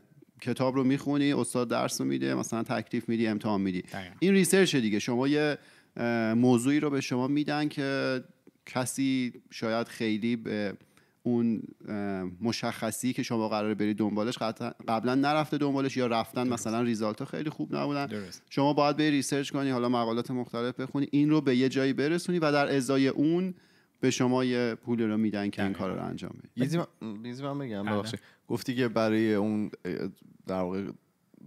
کتاب رو میخونی استاد درس رو میده مثلا تکلیف میدی امتحان میدی این ریسرچ دیگه شما یه موضوعی رو به شما میدن که کسی شاید خیلی به اون مشخصی که شما قرار برید دنبالش قبلا نرفته دنبالش یا رفتن مثلا ریزالت ها خیلی خوب نبودن شما باید بری ریسرچ کنی حالا مقالات مختلف بخونی این رو به یه جایی برسونی و در ازای اون به شما یه پول رو میدن که این کار رو انجام بدید من بگم بله. گفتی که برای اون در واقع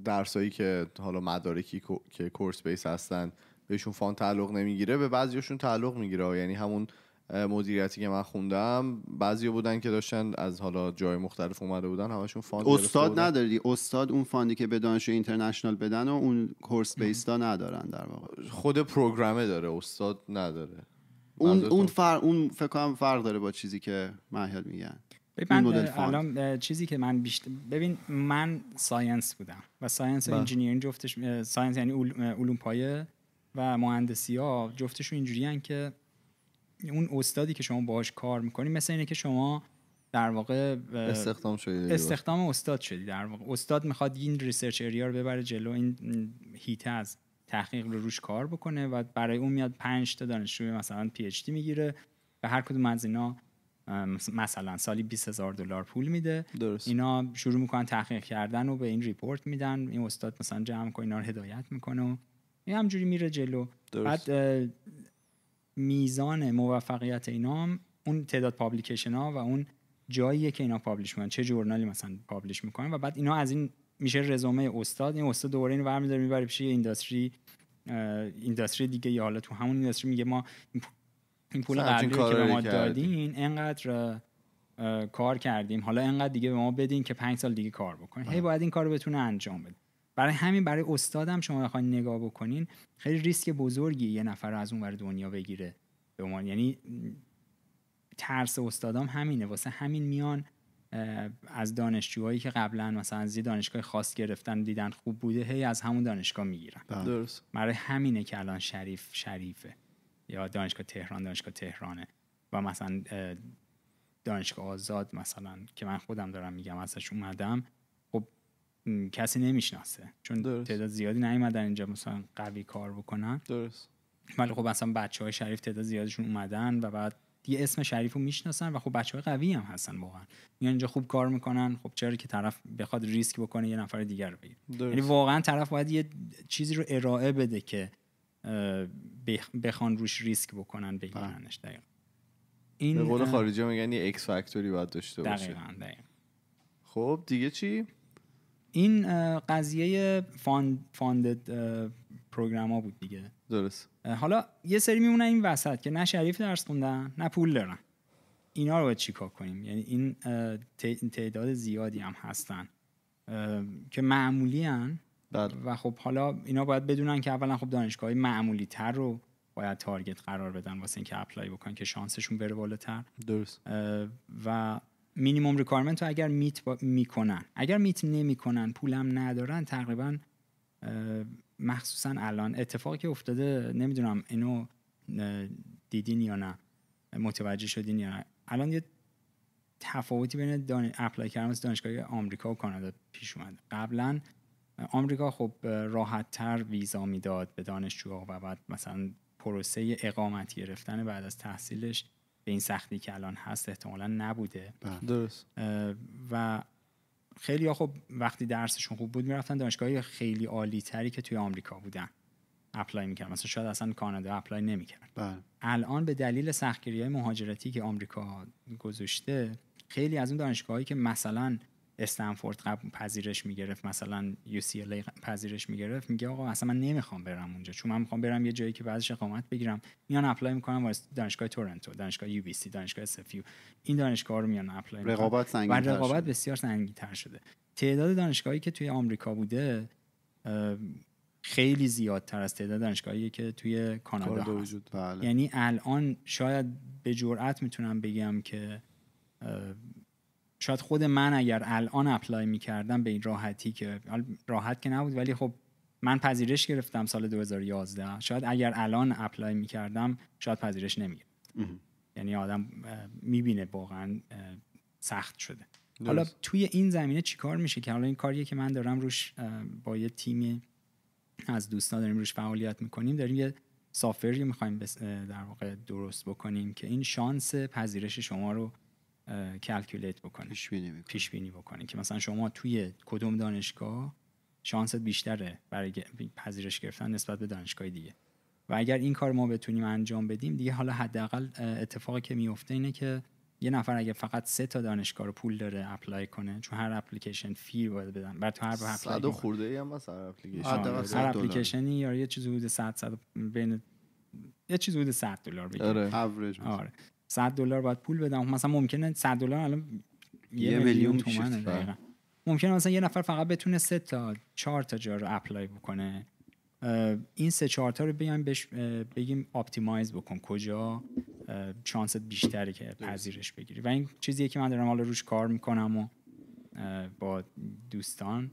درسایی که حالا مدارکی که کورس بیس هستن بهشون فان تعلق نمیگیره به بعضیشون تعلق میگیره یعنی همون مدیریتی که من خوندم بعضی بودن که داشتن از حالا جای مختلف اومده بودن همشون فاند استاد نداری استاد اون فاندی که به دانشجو اینترنشنال بدن و اون کورس بیستا ندارن در واقع خود پروگرامه داره استاد نداره اون اون اون فکر کنم فرق داره با چیزی که معهد میگن من الان چیزی که من بیشتر ببین من ساینس بودم و ساینس و بله. انجینیرینگ جفتش ساینس یعنی علوم پایه و مهندسی ها جفتشون اینجوریان که اون استادی که شما باهاش کار میکنی مثل اینه که شما در واقع استخدام استخدام استاد شدی در واقع استاد میخواد این ریسرچ اریا رو ببره جلو این هیته از تحقیق رو روش کار بکنه و برای اون میاد پنج تا دانشجوی مثلا پی اچ دی میگیره به هر کدوم از اینا مثلا سالی 20 هزار دلار پول میده درست. اینا شروع میکنن تحقیق کردن و به این ریپورت میدن این استاد مثلا جمع کنه اینا رو هدایت میکنه و این همجوری میره جلو بعد میزان موفقیت اینا هم اون تعداد پابلیکیشن ها و اون جاییه که اینا پابلیش میکنن چه جورنالی مثلا پابلیش میکنن و بعد اینا از این میشه رزومه استاد این استاد دوباره اینو برمی‌داره میبره پیش اینداستری اینداستری دیگه یا حالا تو همون اینداستری میگه ما این پول قبلی که به ما دادین انقدر کار کردیم حالا انقدر دیگه به ما بدین که پنج سال دیگه کار بکنین هی باید این کار رو بتونه انجام بده برای همین برای استادم شما بخواین نگاه بکنین خیلی ریسک بزرگی یه نفر از اون دنیا بگیره به ما یعنی ترس استادام همینه واسه همین میان از دانشجوهایی که قبلا مثلا از دانشگاه خاص گرفتن دیدن خوب بوده هی از همون دانشگاه میگیرن بله. درست برای همینه که الان شریف شریفه یا دانشگاه تهران دانشگاه تهرانه و مثلا دانشگاه آزاد مثلا که من خودم دارم میگم ازش اومدم خب کسی نمیشناسه چون تعداد زیادی نیومدن اینجا مثلا قوی کار بکنن درست ولی خب مثلا بچه های شریف تعداد زیادشون اومدن و بعد دیگه اسم شریف رو میشناسن و خب بچه های قوی هم هستن واقعا میان اینجا خوب کار میکنن خب چرا که طرف بخواد ریسک بکنه یه نفر دیگر رو بگیره یعنی واقعا طرف باید یه چیزی رو ارائه بده که بخوان روش ریسک بکنن بگیرنش بله. دقیقا این به قول خارجی میگن یه اکس فاکتوری باید داشته باشه دقیقا دقیقا خب دیگه چی این قضیه فاند فاندد پروگرام بود دیگه درست حالا یه سری میمونن این وسط که نه شریف درس خوندن نه پول دارن اینا رو باید چیکار کنیم یعنی این تعداد زیادی هم هستن که معمولی هن بله. و خب حالا اینا باید بدونن که اولا خب دانشگاه معمولی تر رو باید تارگت قرار بدن واسه اینکه اپلای بکنن که شانسشون بره بالاتر درست و مینیمم ریکوایرمنت رو اگر میت میکنن اگر میت نمیکنن پولم ندارن تقریبا مخصوصا الان اتفاقی که افتاده نمیدونم اینو دیدین یا نه متوجه شدین یا نه الان یه تفاوتی بین دان... اپلای کردن دانشگاه آمریکا و کانادا پیش اومد قبلا آمریکا خب راحت تر ویزا میداد به دانشجوها و بعد مثلا پروسه اقامت گرفتن بعد از تحصیلش به این سختی که الان هست احتمالا نبوده بله. درست و خیلی خب وقتی درسشون خوب بود میرفتن دانشگاهی خیلی عالی تری که توی آمریکا بودن اپلای میکردن مثلا شاید اصلا کانادا اپلای نمیکرد بله. الان به دلیل سختگیری های مهاجرتی که آمریکا گذاشته خیلی از اون دانشگاهایی که مثلا استنفورد قبل پذیرش میگرفت مثلا یو پذیرش میگرفت میگه آقا اصلا من نمیخوام برم اونجا چون من میخوام برم یه جایی که بعدش اقامت بگیرم میان اپلای میکنم واسه دانشگاه تورنتو دانشگاه یو بی سی دانشگاه سفیو این دانشگاه رو میان اپلای رقابت و رقابت بسیار تر شده تعداد دانشگاهی که توی آمریکا بوده خیلی زیادتر از تعداد دانشگاهی که توی کانادا وجود بله. یعنی الان شاید به جرئت میتونم بگم که شاید خود من اگر الان اپلای میکردم به این راحتی که راحت که نبود ولی خب من پذیرش گرفتم سال 2011 شاید اگر الان اپلای میکردم شاید پذیرش نمیگه یعنی آدم میبینه واقعا سخت شده حالا توی این زمینه چیکار میشه که حالا این کاریه که من دارم روش با یه تیم از دوستان داریم روش فعالیت میکنیم داریم یه سافری میخوایم در واقع درست بکنیم که این شانس پذیرش شما رو کلکیولیت بکنه پیش بینی بکنه پیش که مثلا شما توی کدوم دانشگاه شانست بیشتره برای پذیرش گرفتن نسبت به دانشگاه دیگه و اگر این کار ما بتونیم انجام بدیم دیگه حالا حداقل اتفاقی که میفته اینه که یه نفر اگه فقط سه تا دانشگاه رو پول داره اپلای کنه چون هر اپلیکیشن فی باید بدن بر تو هر اپلای صد خورده ای هم هر اپلیکیشن آره، هر اپلیکیشنی یا یه چیز حدود 100 100 بین یه چیز حدود 100 دلار بگیره. آره. 100 دلار باید پول بدم مثلا ممکنه 100 دلار الان یه میلیون تومنه ممکنه مثلا یه نفر فقط بتونه سه تا چهار تا جا رو اپلای بکنه این سه چهار تا رو بیایم بگیم آپتیمایز بکن کجا شانست بیشتری که پذیرش بگیری و این چیزیه که من دارم حالا روش کار میکنم و با دوستان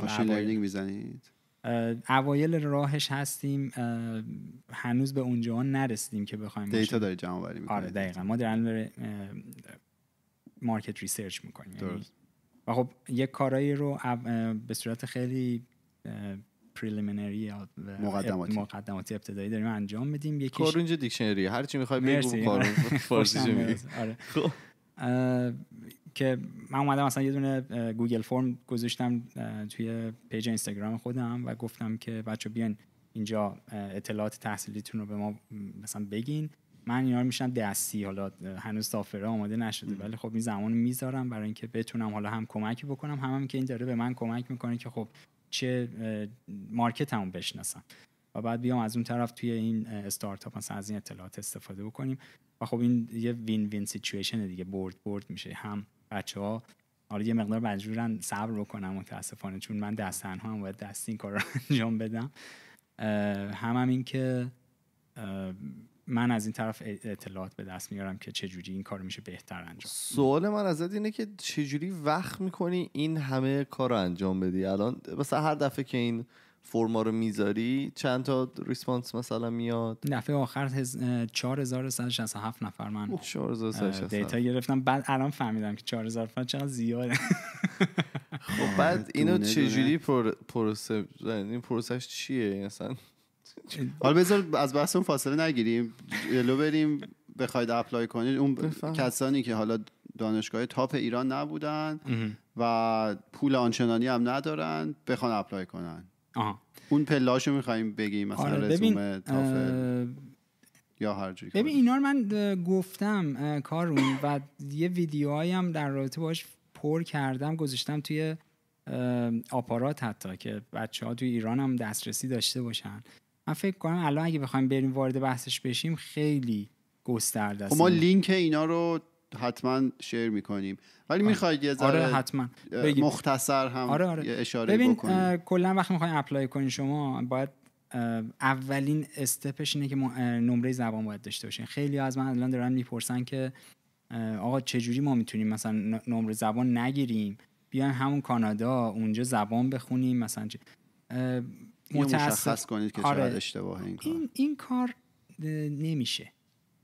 ماشین لرنینگ میزنید اوایل راهش هستیم هنوز به اونجا نرسیدیم که بخوایم دیتا داری جمع آوری آره دقیقا ما در بر مارکت ریسرچ میکنیم درست. و خب یک کارایی رو به صورت خیلی پریلیمینری یا مقدماتی مقدماتی ابتدایی داریم انجام میدیم یکی کارونج دیکشنری هرچی چی میخوای بگو کارون فارسی آره. خب. که من اومدم مثلا یه دونه گوگل فرم گذاشتم توی پیج اینستاگرام خودم و گفتم که بچه بیان اینجا اطلاعات تحصیلیتون رو به ما مثلا بگین من اینا رو میشنم دستی حالا هنوز سافره آماده نشده ولی خب این زمان میذارم برای اینکه بتونم حالا هم کمکی بکنم هم, هم که این داره به من کمک میکنه که خب چه مارکت همون بشناسم و بعد بیام از اون طرف توی این استارتاپ مثلا از این اطلاعات استفاده بکنیم و خب این یه وین وین سیچویشن دیگه برد برد میشه هم بچه ها حالا یه مقدار مجبورن صبر بکنم متاسفانه چون من دستن هم باید دست این کار رو انجام بدم هم, هم این که من از این طرف اطلاعات به دست میارم که چجوری این کار میشه بهتر انجام سوال من ازت اینه که چجوری وقت میکنی این همه کار رو انجام بدی الان مثلا هر دفعه که این فرما رو میذاری چند تا ریسپانس مثلا میاد دفعه آخر 4167 نفر من دیتا گرفتم بعد الان فهمیدم که 4000 چقدر زیاده خب بعد اینو چجوری پر... پروسه یعنی این پروسش چیه مثلا حالا بذار از بحث اون فاصله نگیریم جلو بریم بخواید اپلای کنید اون کسانی که حالا دانشگاه تاپ ایران نبودن و پول آنچنانی هم ندارن بخوان اپلای کنن آه. اون پلاشو میخوایم بگیم مثلا آره رزومه یا هر جوری ببین اینا رو من گفتم کارون و یه ویدیوهایی هم در رابطه باش پر کردم گذاشتم توی آپارات حتی که بچه ها توی ایران هم دسترسی داشته باشن من فکر کنم الان اگه بخوایم بریم وارد بحثش بشیم خیلی گسترده خب است ما لینک اینا رو حتما شیر میکنیم ولی آره. میخواید یه ذره آره حتما مختصر هم آره، آره. یه اشاره ببین کلا وقتی میخواین اپلای کنین شما باید اولین استپش اینه که نمره زبان باید داشته باشین خیلی از من الان دارن میپرسن که آقا چجوری ما میتونیم مثلا نمره زبان نگیریم بیان همون کانادا اونجا زبان بخونیم مثلا چه کنید که آره. اشتباه کار این کار نمیشه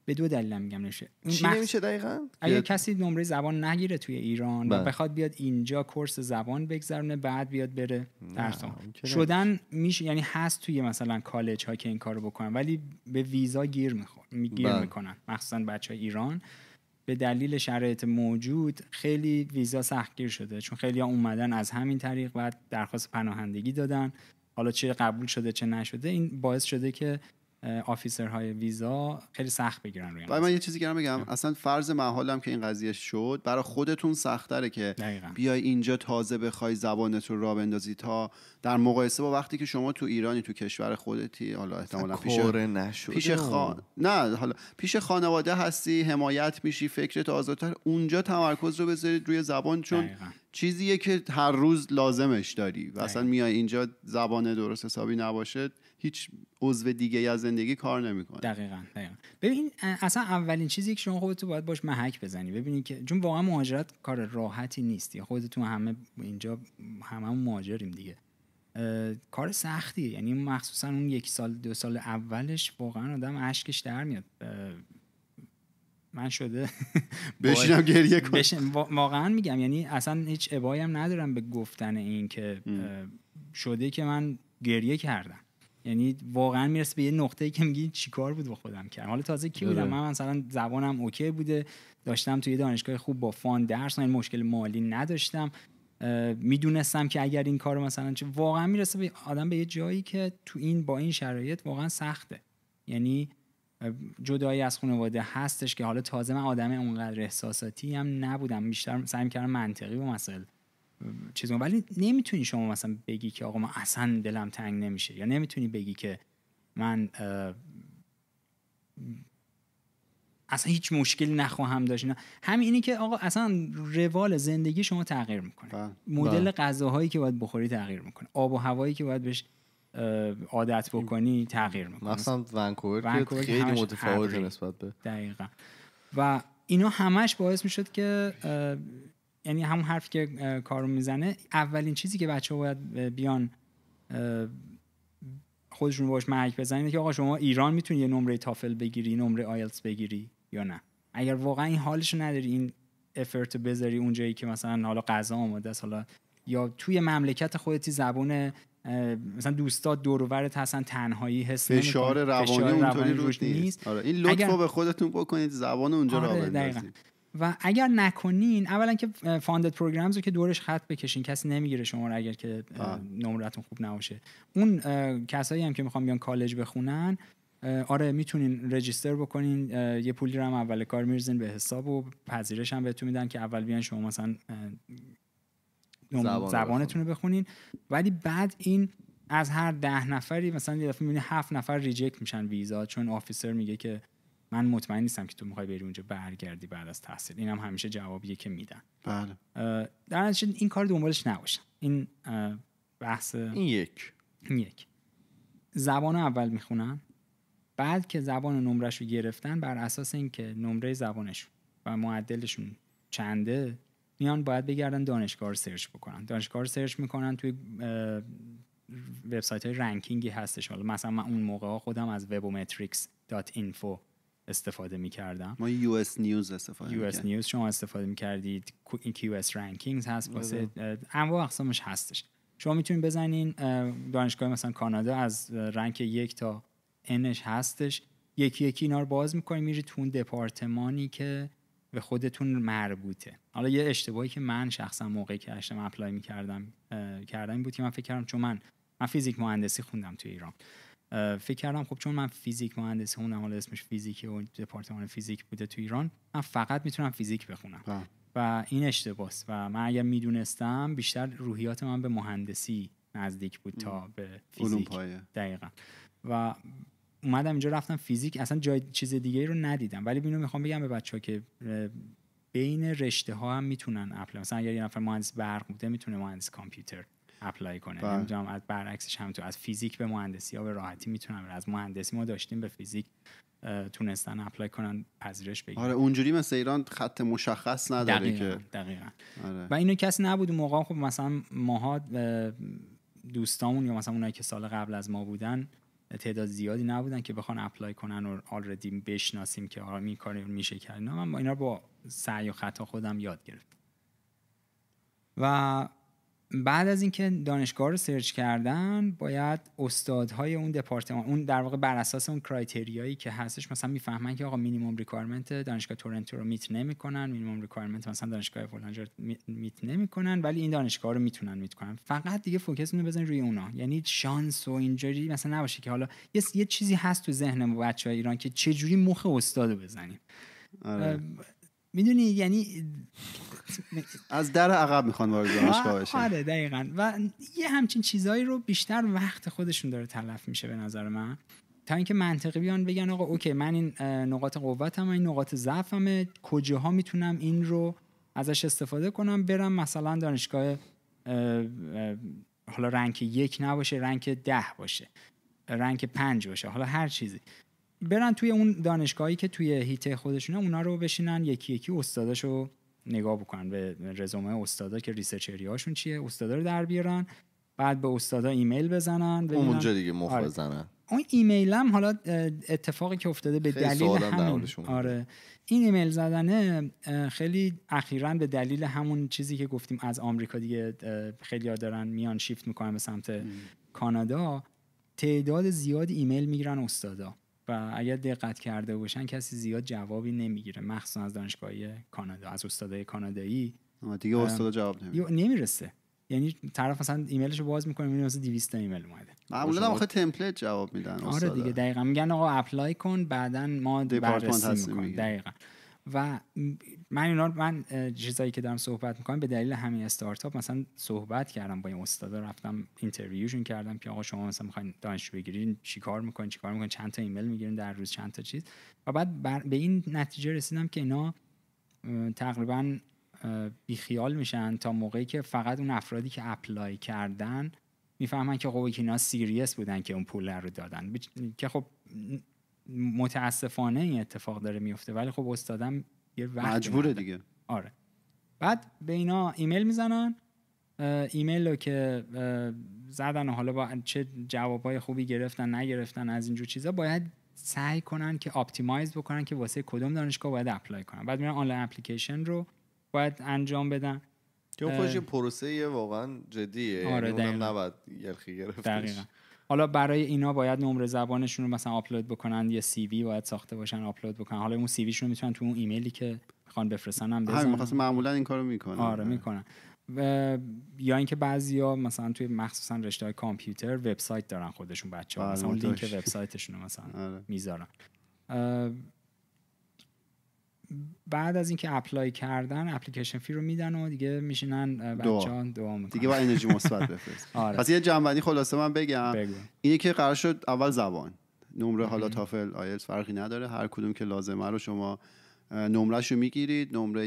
به دو دلیل میگم نشه چی نمیشه دقیقا اگه کسی نمره زبان نگیره توی ایران و بله. بخواد بیاد اینجا کورس زبان بگذرونه بعد بیاد بره در شدن میشه یعنی هست توی مثلا کالج ها که این کارو بکنن ولی به ویزا گیر میخواد گیر بله. میکنن مخصوصا بچه ایران به دلیل شرایط موجود خیلی ویزا سختگیر شده چون خیلی ها اومدن از همین طریق بعد درخواست پناهندگی دادن حالا چه قبول شده چه نشده این باعث شده که های ویزا خیلی سخت بگیرن روی من یه چیزی که بگم اصلا فرض محالم که این قضیه شد برای خودتون سختره که بیای اینجا تازه بخوای زبانت رو را بندازی تا در مقایسه با وقتی که شما تو ایرانی تو کشور خودتی حالا احتمالا پیش پیش خان... نه حالا پیش خانواده هستی حمایت میشی فکرت آزادتر اونجا تمرکز رو بذارید روی زبان چون چیزیه که هر روز لازمش داری و اصلا میای اینجا زبان درست حسابی نباشه هیچ عضو دیگه از زندگی کار نمیکنه دقیقا, دقیقا ببین اصلا اولین چیزی که شما خودتو باید باش محک بزنی ببینی که چون واقعا مهاجرت کار راحتی نیستی خودتون همه اینجا همه هم مهاجریم دیگه کار سختی یعنی مخصوصا اون یک سال دو سال اولش واقعا آدم اشکش در میاد من شده بشینم گریه کنم واقعا میگم یعنی اصلا هیچ ابایی ندارم به گفتن این که شده که من گریه کردم یعنی واقعا میرسه به یه نقطه که میگی چیکار بود با خودم کردم حالا تازه کی بودم آره. من مثلا زبانم اوکی بوده داشتم توی دانشگاه خوب با فان درس این مشکل مالی نداشتم میدونستم که اگر این کار مثلا چه واقعا میرسه به آدم به یه جایی که تو این با این شرایط واقعا سخته یعنی جدایی از خانواده هستش که حالا تازه من آدم اونقدر احساساتی هم نبودم بیشتر سعی کردم منطقی و مسائل چیزا ولی نمیتونی شما مثلا بگی که آقا من اصلا دلم تنگ نمیشه یا نمیتونی بگی که من اصلا هیچ مشکلی نخواهم داشت همین اینی که آقا اصلا روال زندگی شما تغییر میکنه بله. مدل بله. غذاهایی که باید بخوری تغییر میکنه آب و هوایی که باید بشه عادت بکنی تغییر میکنه مثلا ونکوور خیلی متفاوته نسبت به دقیقا و اینا همش باعث میشد که یعنی همون حرفی که کارو میزنه اولین چیزی که بچه باید بیان خودشون باش محک بزنید که آقا شما ایران میتونی یه نمره تافل بگیری نمره آیلتس بگیری یا نه اگر واقعا این حالشو نداری این افرت بذاری اونجایی که مثلا حالا غذا آماده است حالا یا توی مملکت خودتی زبون مثلا دوستات دور و هستن تنهایی حس فشار فشار روانی اونطوری روش نیست, آره این لطفو اگر... به خودتون بکنید زبان اونجا آره را و اگر نکنین اولا که فاندد پروگرامز رو که دورش خط بکشین کسی نمیگیره شما رو اگر که نمرتون خوب نباشه اون کسایی هم که میخوان بیان کالج بخونن آره میتونین رجیستر بکنین یه پولی رو هم اول کار میرزین به حساب و پذیرش هم بهتون میدن که اول بیان شما مثلا زبان زبانتون رو بخونین ولی بعد این از هر ده نفری مثلا یه دفعه میبینی هفت نفر ریجکت میشن ویزا چون آفیسر میگه که من مطمئن نیستم که تو میخوای بری اونجا برگردی بعد از تحصیل اینم هم همیشه جوابیه که میدن بله در نتیجه این کار دنبالش نباشن این بحث این یک این یک زبان اول میخونن بعد که زبان نمرش رو گرفتن بر اساس اینکه نمره زبانشون و معدلشون چنده میان باید بگردن دانشگاه رو سرچ بکنن دانشگاه رو سرچ میکنن توی وبسایت های رنکینگی هستش حالا مثلا من اون موقع خودم از webometrics.info استفاده میکردم ما یو اس نیوز استفاده یو اس نیوز شما استفاده میکردید این کیو اس رنکینگز هست آره. واسه انواع اقسامش هستش شما میتونید بزنین دانشگاه مثلا کانادا از رنک یک تا انش هستش یکی یکی اینا رو باز میکنید میری تو اون دپارتمانی که به خودتون مربوطه حالا یه اشتباهی که من شخصا موقعی که داشتم اپلای میکردم کردم این بود که من فکر کردم چون من من فیزیک مهندسی خوندم تو ایران فکر کردم خب چون من فیزیک مهندسی اون حالا اسمش فیزیکی و دپارتمان فیزیک بوده تو ایران من فقط میتونم فیزیک بخونم بله. و این اشتباس و من اگر میدونستم بیشتر روحیات من به مهندسی نزدیک بود تا به فیزیک دقیقا و اومدم اینجا رفتم فیزیک اصلا جای چیز دیگه رو ندیدم ولی اینو میخوام بگم به بچه ها که بین رشته ها هم میتونن اپلای مثلا اگر یه نفر مهندس برق بوده میتونه مهندس کامپیوتر اپلای کنه بله. نمیدونم از برعکسش هم تو از فیزیک به مهندسی ها به راحتی میتونن از مهندسی ما داشتیم به فیزیک تونستن اپلای کنن پذیرش بگیرن آره اونجوری مثل ایران خط مشخص نداره دقیقا، که دقیقا آره. و اینو کسی نبود موقع خب مثلا ماها دوستامون یا مثلا اونایی که سال قبل از ما بودن تعداد زیادی نبودن که بخوان اپلای کنن و آلردی بشناسیم که آقا این کار میشه کرد من اینا با سعی و خطا خودم یاد گرفتم و بعد از اینکه دانشگاه رو سرچ کردن باید استادهای اون دپارتمان اون در واقع بر اساس اون کرایتریایی که هستش مثلا میفهمن که آقا مینیمم ریکوایرمنت دانشگاه تورنتو رو میت نمیکنن مینیمم ریکوایرمنت مثلا دانشگاه فلان میت نمیکنن ولی این دانشگاه رو میتونن میت کنن فقط دیگه فوکس رو بزنین روی اونا یعنی شانس و اینجوری مثلا نباشه که حالا یه, یه چیزی هست تو ذهن بچه ایران که چه جوری مخ استادو بزنیم آره. میدونی یعنی از در عقب میخوان وارد دانشگاه بشن آره دقیقا و یه همچین چیزهایی رو بیشتر وقت خودشون داره تلف میشه به نظر من تا اینکه منطقی بیان بگن آقا اوکی من این نقاط قوتم این نقاط ضعفمه کجاها میتونم این رو ازش استفاده کنم برم مثلا دانشگاه حالا رنک یک نباشه رنک ده باشه رنک پنج باشه حالا هر چیزی برن توی اون دانشگاهی که توی هیته خودشونه اونا رو بشینن یکی یکی استاداشو نگاه بکنن به رزومه استادا که ریسرچری هاشون چیه استادا رو در بیارن بعد به استادا ایمیل بزنن اونجا دیگه مخ آره. بزنن اون ایمیل هم حالا اتفاقی که افتاده به دلیل همون آره این ایمیل زدنه خیلی اخیرا به دلیل همون چیزی که گفتیم از آمریکا دیگه خیلی دارن میان شیفت میکنن به سمت کانادا تعداد زیاد ایمیل میگیرن استادا و اگر دقت کرده باشن کسی زیاد جوابی نمیگیره مخصوصا از دانشگاهی کانادا از استادای کانادایی دیگه استاد جواب نمیده نمیرسه یعنی طرف مثلا ایمیلش رو باز میکنه میبینه مثلا 200 ایمیل اومده معمولا خب. آخه تمپلیت جواب میدن آره دیگه دقیقاً میگن آقا اپلای کن بعدا ما بررسی میکنیم دقیقا و من اینا من چیزایی که دارم صحبت میکنم به دلیل همین استارتاپ مثلا صحبت کردم با این استادا رفتم اینترویوشون کردم که آقا شما مثلا میخواین دانشجو بگیرین چیکار میکنین چیکار میکنین چند تا ایمیل میگیرین در روز چند تا چیز و بعد به این نتیجه رسیدم که اینا تقریبا بیخیال میشن تا موقعی که فقط اون افرادی که اپلای کردن میفهمن که خب اینا سیریس بودن که اون پول رو دادن که خب متاسفانه این اتفاق داره میفته ولی خب استادم یه مجبوره دیگه آره بعد به اینا ایمیل میزنن ایمیل رو که زدن و حالا با چه جوابای خوبی گرفتن نگرفتن از اینجور چیزا باید سعی کنن که آپتیمایز بکنن که واسه کدوم دانشگاه باید اپلای کنن بعد میرن آنلاین اپلیکیشن رو باید انجام بدن چون خودش پروسه واقعا جدیه یعنی آره نباید یلخی گرفتش حالا برای اینا باید نمره زبانشون رو مثلا آپلود بکنن یا سی وی باید ساخته باشن آپلود بکنن حالا اون سی شون میتونن تو اون ایمیلی که میخوان بفرستن هم بزنن معمولا این کارو میکنن آره, آره. میکنن و یا اینکه بعضیا مثلا توی مخصوصا رشته های کامپیوتر وبسایت دارن خودشون بچه ها مثلا بله، لینک وبسایتشون رو مثلا آره. میذارن بعد از اینکه اپلای کردن اپلیکیشن فی رو میدن و دیگه میشینن بچه‌ها دعا میکنن دیگه با انرژی مثبت بفرست آره. پس یه جنبندی خلاصه من بگم بگو. اینه که قرار شد اول زبان نمره حالا تافل آیلتس فرقی نداره هر کدوم که لازمه رو شما نمرهش رو میگیرید نمره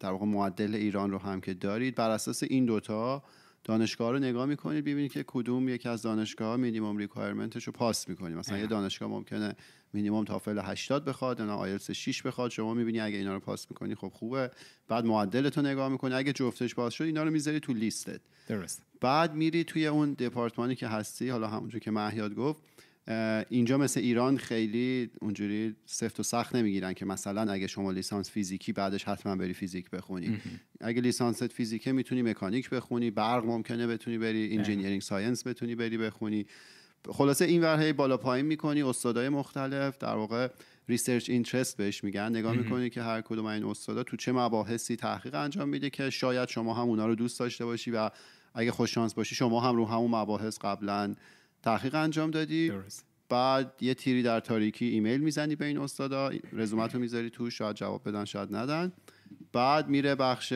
در واقع معدل ایران رو هم که دارید بر اساس این دوتا دانشگاه رو نگاه میکنید ببینید که کدوم یکی از دانشگاه ها مینیمم ریکوایرمنتش رو پاس میکنید مثلا یه دانشگاه ممکنه مینیمم تافل 80 بخواد نه آیلتس 6 بخواد شما میبینی اگه اینا رو پاس میکنی خب خوبه بعد معدل تو نگاه میکنی اگه جفتش پاس شد اینا رو میذاری تو لیستت درست بعد میری توی اون دپارتمانی که هستی حالا همونجور که مهیاد گفت اینجا مثل ایران خیلی اونجوری سفت و سخت نمیگیرن که مثلا اگه شما لیسانس فیزیکی بعدش حتما بری فیزیک بخونی اگه لیسانست فیزیکه میتونی مکانیک بخونی برق ممکنه بتونی بری انجینیرینگ ساینس بتونی بری بخونی خلاصه این ورهی بالا پایین میکنی استادای مختلف در واقع ریسرچ اینترست بهش میگن نگاه میکنی که هر کدوم این استادا تو چه مباحثی تحقیق انجام میده که شاید شما هم اونا رو دوست داشته باشی و اگه خوش شانس باشی شما هم رو همون مباحث قبلا تحقیق انجام دادی بعد یه تیری در تاریکی ایمیل میزنی به این استادا رزومت رو میذاری تو شاید جواب بدن شاید ندن بعد میره بخش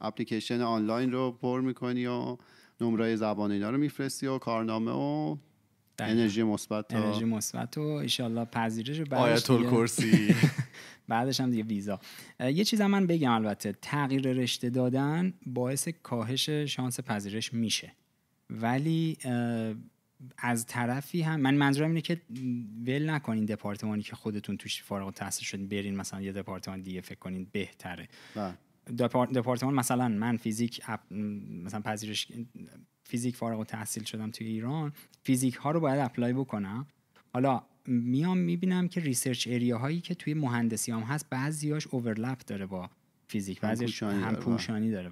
اپلیکیشن آنلاین رو پر میکنی و نمره زبان اینا رو میفرستی و کارنامه و انرژی مثبت انرژی مثبت و ان پذیرش بعدش آیت الکرسی بعدش هم دیگه ویزا یه چیز من بگم البته تغییر رشته دادن باعث کاهش شانس پذیرش میشه ولی از طرفی هم من منظورم اینه که ول نکنین دپارتمانی که خودتون توش فارغ التحصیل شدین برین مثلا یه دپارتمان دیگه فکر کنین بهتره بله. دپارتمان مثلا من فیزیک مثلا پذیرش فیزیک فارغ و تحصیل شدم توی ایران فیزیک ها رو باید اپلای بکنم حالا میام میبینم که ریسرچ ایریا هایی که توی مهندسی هم هست بعضیاش اوورلپ داره با فیزیک بعضی هم پوشانی داره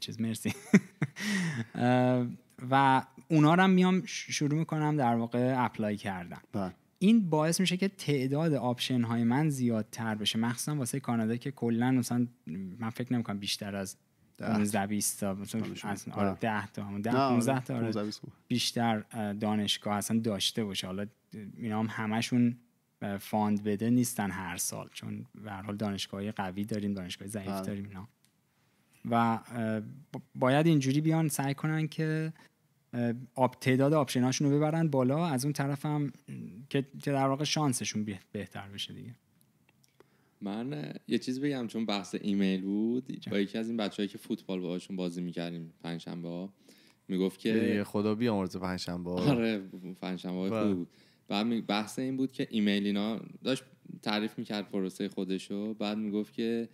چیز مرسی و اونا رو میام شروع میکنم در واقع اپلای کردن بله. این باعث میشه که تعداد آپشن های من زیادتر بشه مخصوصا واسه کانادا که کلا مثلا من فکر نمیکنم بیشتر از ده 20 تا مثلا آره 10 تا 10 15 آره، آره. تا بیشتر دانشگاه اصلا داشته باشه حالا اینا هم همشون فاند بده نیستن هر سال چون به هر حال دانشگاه قوی داریم دانشگاه ضعیف بله. داریم اینا و باید اینجوری بیان سعی کنن که آب تعداد آپشن رو ببرن بالا از اون طرفم هم که در واقع شانسشون بهتر بشه دیگه من یه چیز بگم چون بحث ایمیل بود با یکی از این بچههایی که فوتبال باهاشون بازی می‌کردیم پنجشنبه ها میگفت که خدا بیامرزه پنجشنبه آره پنجشنبه خوب بله. بود بعد بحث این بود که ایمیل اینا داشت تعریف میکرد پروسه خودشو بعد میگفت که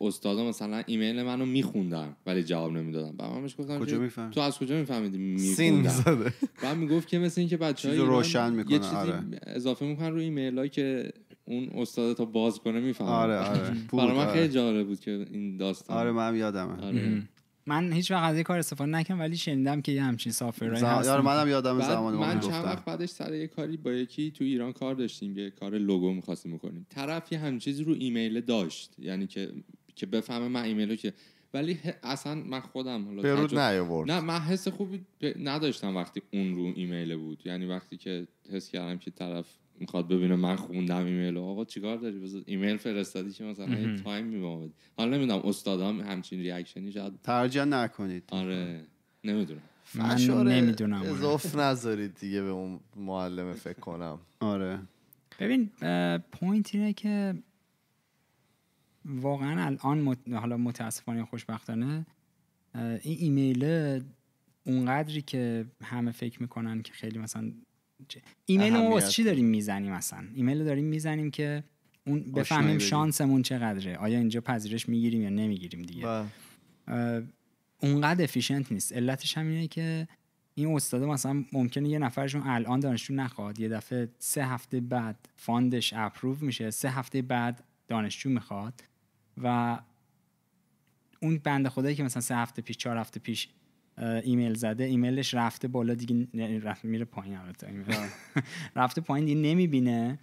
استادا مثلا ایمیل منو میخوندن ولی جواب نمیدادن بعد منم گفتم تو از کجا میفهمیدی میخوندن بعد میگفت که مثل اینکه بچه‌ها روشن میکنن آره. اضافه میکنن روی ایمیل که اون استاد تا باز کنه میفهمه آره آره برای من خیلی جالب بود که این داستان آره من یادمه آره. من هیچ وقت از این کار استفاده نکردم ولی شنیدم که یه همچین سافر زم... هست منم یادم زمان من چند وقت بعدش سر یه کاری با یکی تو ایران کار داشتیم یه کار لوگو میخواستیم بکنیم طرف یه همچین چیزی رو ایمیل داشت یعنی که که بفهمه من ایمیلو که ولی اصلا من خودم حالا برود نیاورد نه من حس خوبی نداشتم وقتی اون رو ایمیل بود یعنی وقتی که حس کردم که طرف میخواد ببینه من خوندم ایمیل آقا چیکار داری بذار ایمیل فرستادی که مثلا یه تایم میبامد حالا نمیدونم استادام همچین ریاکشنی شاید ترجیح نکنید آره نمیدونم من نمیدونم اضاف نذارید دیگه به اون معلم فکر کنم آره, آره. ببین پوینت اینه که واقعا الان حالا متاسفانه خوشبختانه این ایمیل اونقدری که همه فکر میکنن که خیلی مثلا ایمیل ما چی داریم میزنیم اصلا ایمیل رو داریم میزنیم که اون بفهمیم شانسمون چقدره آیا اینجا پذیرش میگیریم یا نمیگیریم دیگه بله. اونقدر افیشنت نیست علتش هم اینه که این استاد مثلا ممکنه یه نفرشون الان دانشجو نخواد یه دفعه سه هفته بعد فاندش اپروو میشه سه هفته بعد دانشجو میخواد و اون بنده خدایی که مثلا سه هفته پیش چهار هفته پیش ایمیل زده ایمیلش رفته بالا دیگه یعنی رفته میره پایین البته رفته پایین دیگه نمیبینه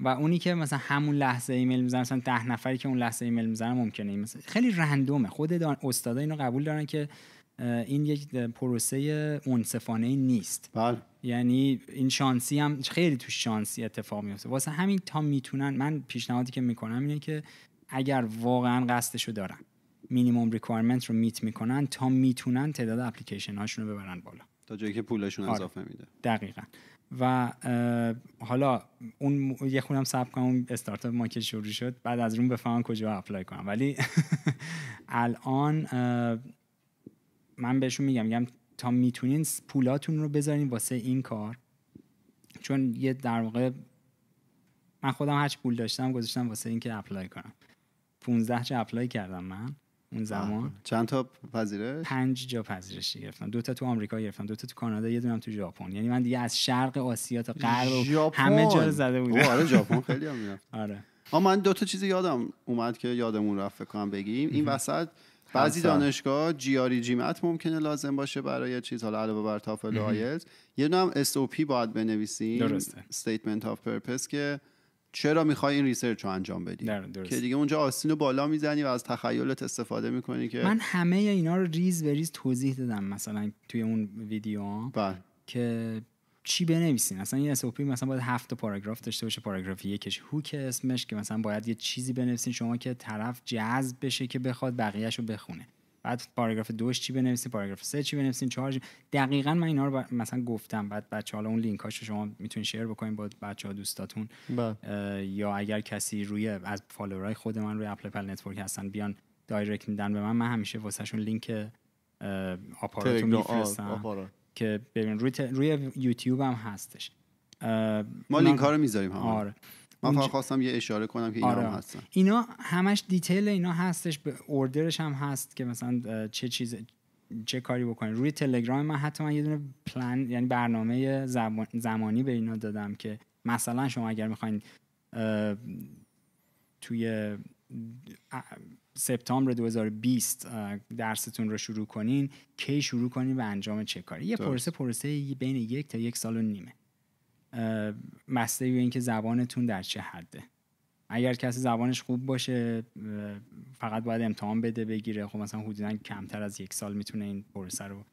و اونی که مثلا همون لحظه ایمیل میزنه مثلا ده نفری که اون لحظه ایمیل میزنه ممکنه خیلی رندومه خود استادا اینو قبول دارن که این یک پروسه منصفانه نیست بله. یعنی این شانسی هم خیلی تو شانسی اتفاق میفته واسه همین تا میتونن من پیشنهادی که میکنم اینه که اگر واقعا قصدشو دارن مینیمم ریکوایرمنت رو میت میکنن تا میتونن تعداد اپلیکیشن هاشون رو ببرن بالا تا جایی که پولشون آره. اضافه میده دقیقا و حالا اون یه خودم سب کنم اون استارتاپ ما که شروع شد بعد از اون بفهمم کجا اپلای کنم ولی الان من بهشون میگم میگم تا میتونین پولاتون رو بذارین واسه این کار چون یه در واقع من خودم هرچی پول داشتم گذاشتم واسه اینکه اپلای کنم 15 چه اپلای کردم من اون زمان چند تا پذیرش پنج جا پذیرش گرفتم دو تا تو آمریکا گرفتم دو تا تو کانادا یه دونم تو ژاپن یعنی من دیگه از شرق آسیا تا غرب همه جا رو زده بودم آره ژاپن خیلی هم میرفت آره من دو تا چیزی یادم اومد که یادمون رفت کنم بگیم این وسط بعضی دانشگاه جیاری جیمت ممکنه لازم باشه برای چیز حالا علاوه بر تافل یه دونه هم اس او پی باید بنویسیم درسته استیتمنت اف پرپس که چرا میخوای این ریسرچ رو انجام بدی که دیگه اونجا آسین رو بالا میزنی و از تخیلت استفاده میکنی که من همه اینا رو ریز به ریز توضیح دادم مثلا توی اون ویدیو بله. که چی بنویسین اصلا این اس مثلا باید هفت پاراگراف داشته باشه پاراگراف یکش هوک اسمش که مثلا باید یه چیزی بنویسین شما که طرف جذب بشه که بخواد بقیهش رو بخونه بعد پاراگراف دوش چی بنویسین پاراگراف سه چی بنویسین چهار چی دقیقا من اینا رو مثلا گفتم بعد بچه حالا اون لینک رو شما میتونین شیر بکنین با بچه ها دوستاتون بله. یا اگر کسی روی از های خود من روی اپل پل نتورک هستن بیان دایرکت میدن به من من همیشه واسهشون لینک آپاراتو میفرستم که ببین روی, روی یوتیوب هم هستش ما لینک ها رو میذاریم من فقط خواستم یه اشاره کنم که اینا هم آره. هستن اینا همش دیتیل اینا هستش به اوردرش هم هست که مثلا چه چیز چه کاری بکنید روی تلگرام من حتی من یه دونه پلان، یعنی برنامه زمانی به اینا دادم که مثلا شما اگر میخواین توی سپتامبر 2020 درستون رو شروع کنین کی شروع کنین و انجام چه کاری یه پروسه پروسه بین یک تا یک سال و نیمه مسئله اینکه زبانتون در چه حده اگر کسی زبانش خوب باشه فقط باید امتحان بده بگیره خب مثلا حدودا کمتر از یک سال میتونه این پروسه رو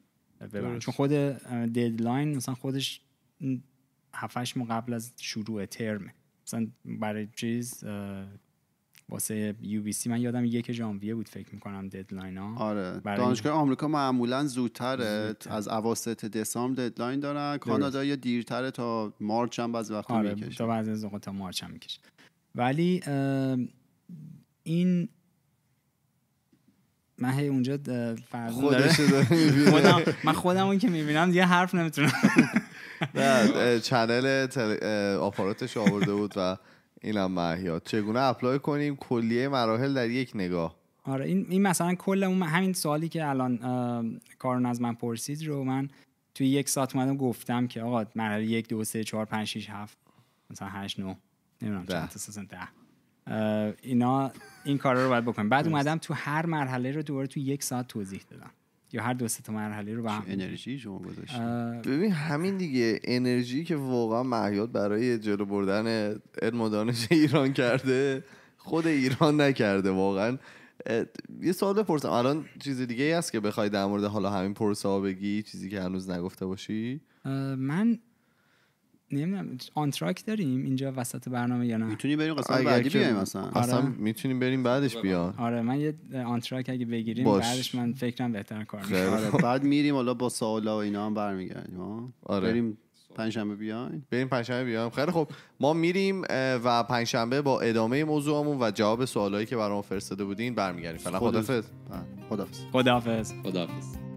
ببره چون خود ددلاین مثلا خودش هفتش ماه قبل از شروع ترمه مثلا برای چیز واسه یو بی سی من یادم یک ژانویه بود فکر میکنم ددلاین ها آره دانشگاه آمریکا معمولا زودتره زودتر. از اواسط دسامبر ددلاین دارن کانادا یا دیرتره تا مارچ هم بعضی وقتا آره. میکشه تا بعضی از تا مارچ هم میکشه ولی این من هی اونجا فرزون من خودم اون که میبینم دیگه حرف نمیتونم چنل آپاراتش آورده بود و اینم معیات چگونه اپلای کنیم کلیه مراحل در یک نگاه آره این, مثلا کل اون همین سوالی که الان کارون از من پرسید رو من توی یک ساعت اومدم گفتم که آقا مرحله یک دو سه چهار پنج شیش هفت مثلا هشت نو نمیدونم چند ده اینا این کار رو باید بکنیم بعد اومدم تو هر مرحله رو دوباره تو یک ساعت توضیح دادم یا هر دو سه تا مرحله رو به هم انرژی شما گذاشتید ببین همین دیگه انرژی که واقعا معیاد برای جلو بردن علم و دانش ایران کرده خود ایران نکرده واقعا یه سوال بپرسم الان چیز دیگه ای هست که بخوای در مورد حالا همین پروسه ها بگی چیزی که هنوز نگفته باشی من نمیدونم تراک داریم اینجا وسط برنامه یا نه میتونی بریم قسمت بعدی بیایم مثلا آره. اصلا میتونیم بریم بعدش بله. بیا آره من یه تراک اگه بگیریم بعدش من فکرم بهتر کار میشه آره. بعد میریم حالا با سوالا و اینا هم برمیگردیم آره. بریم پنجشنبه بیاین بریم پنجشنبه بیایم خیلی خب ما میریم و پنجشنبه با ادامه موضوعمون و جواب سوالایی که برام فرستاده بودین برمیگردیم فعلا خدافظ خدافظ خدافظ خدافظ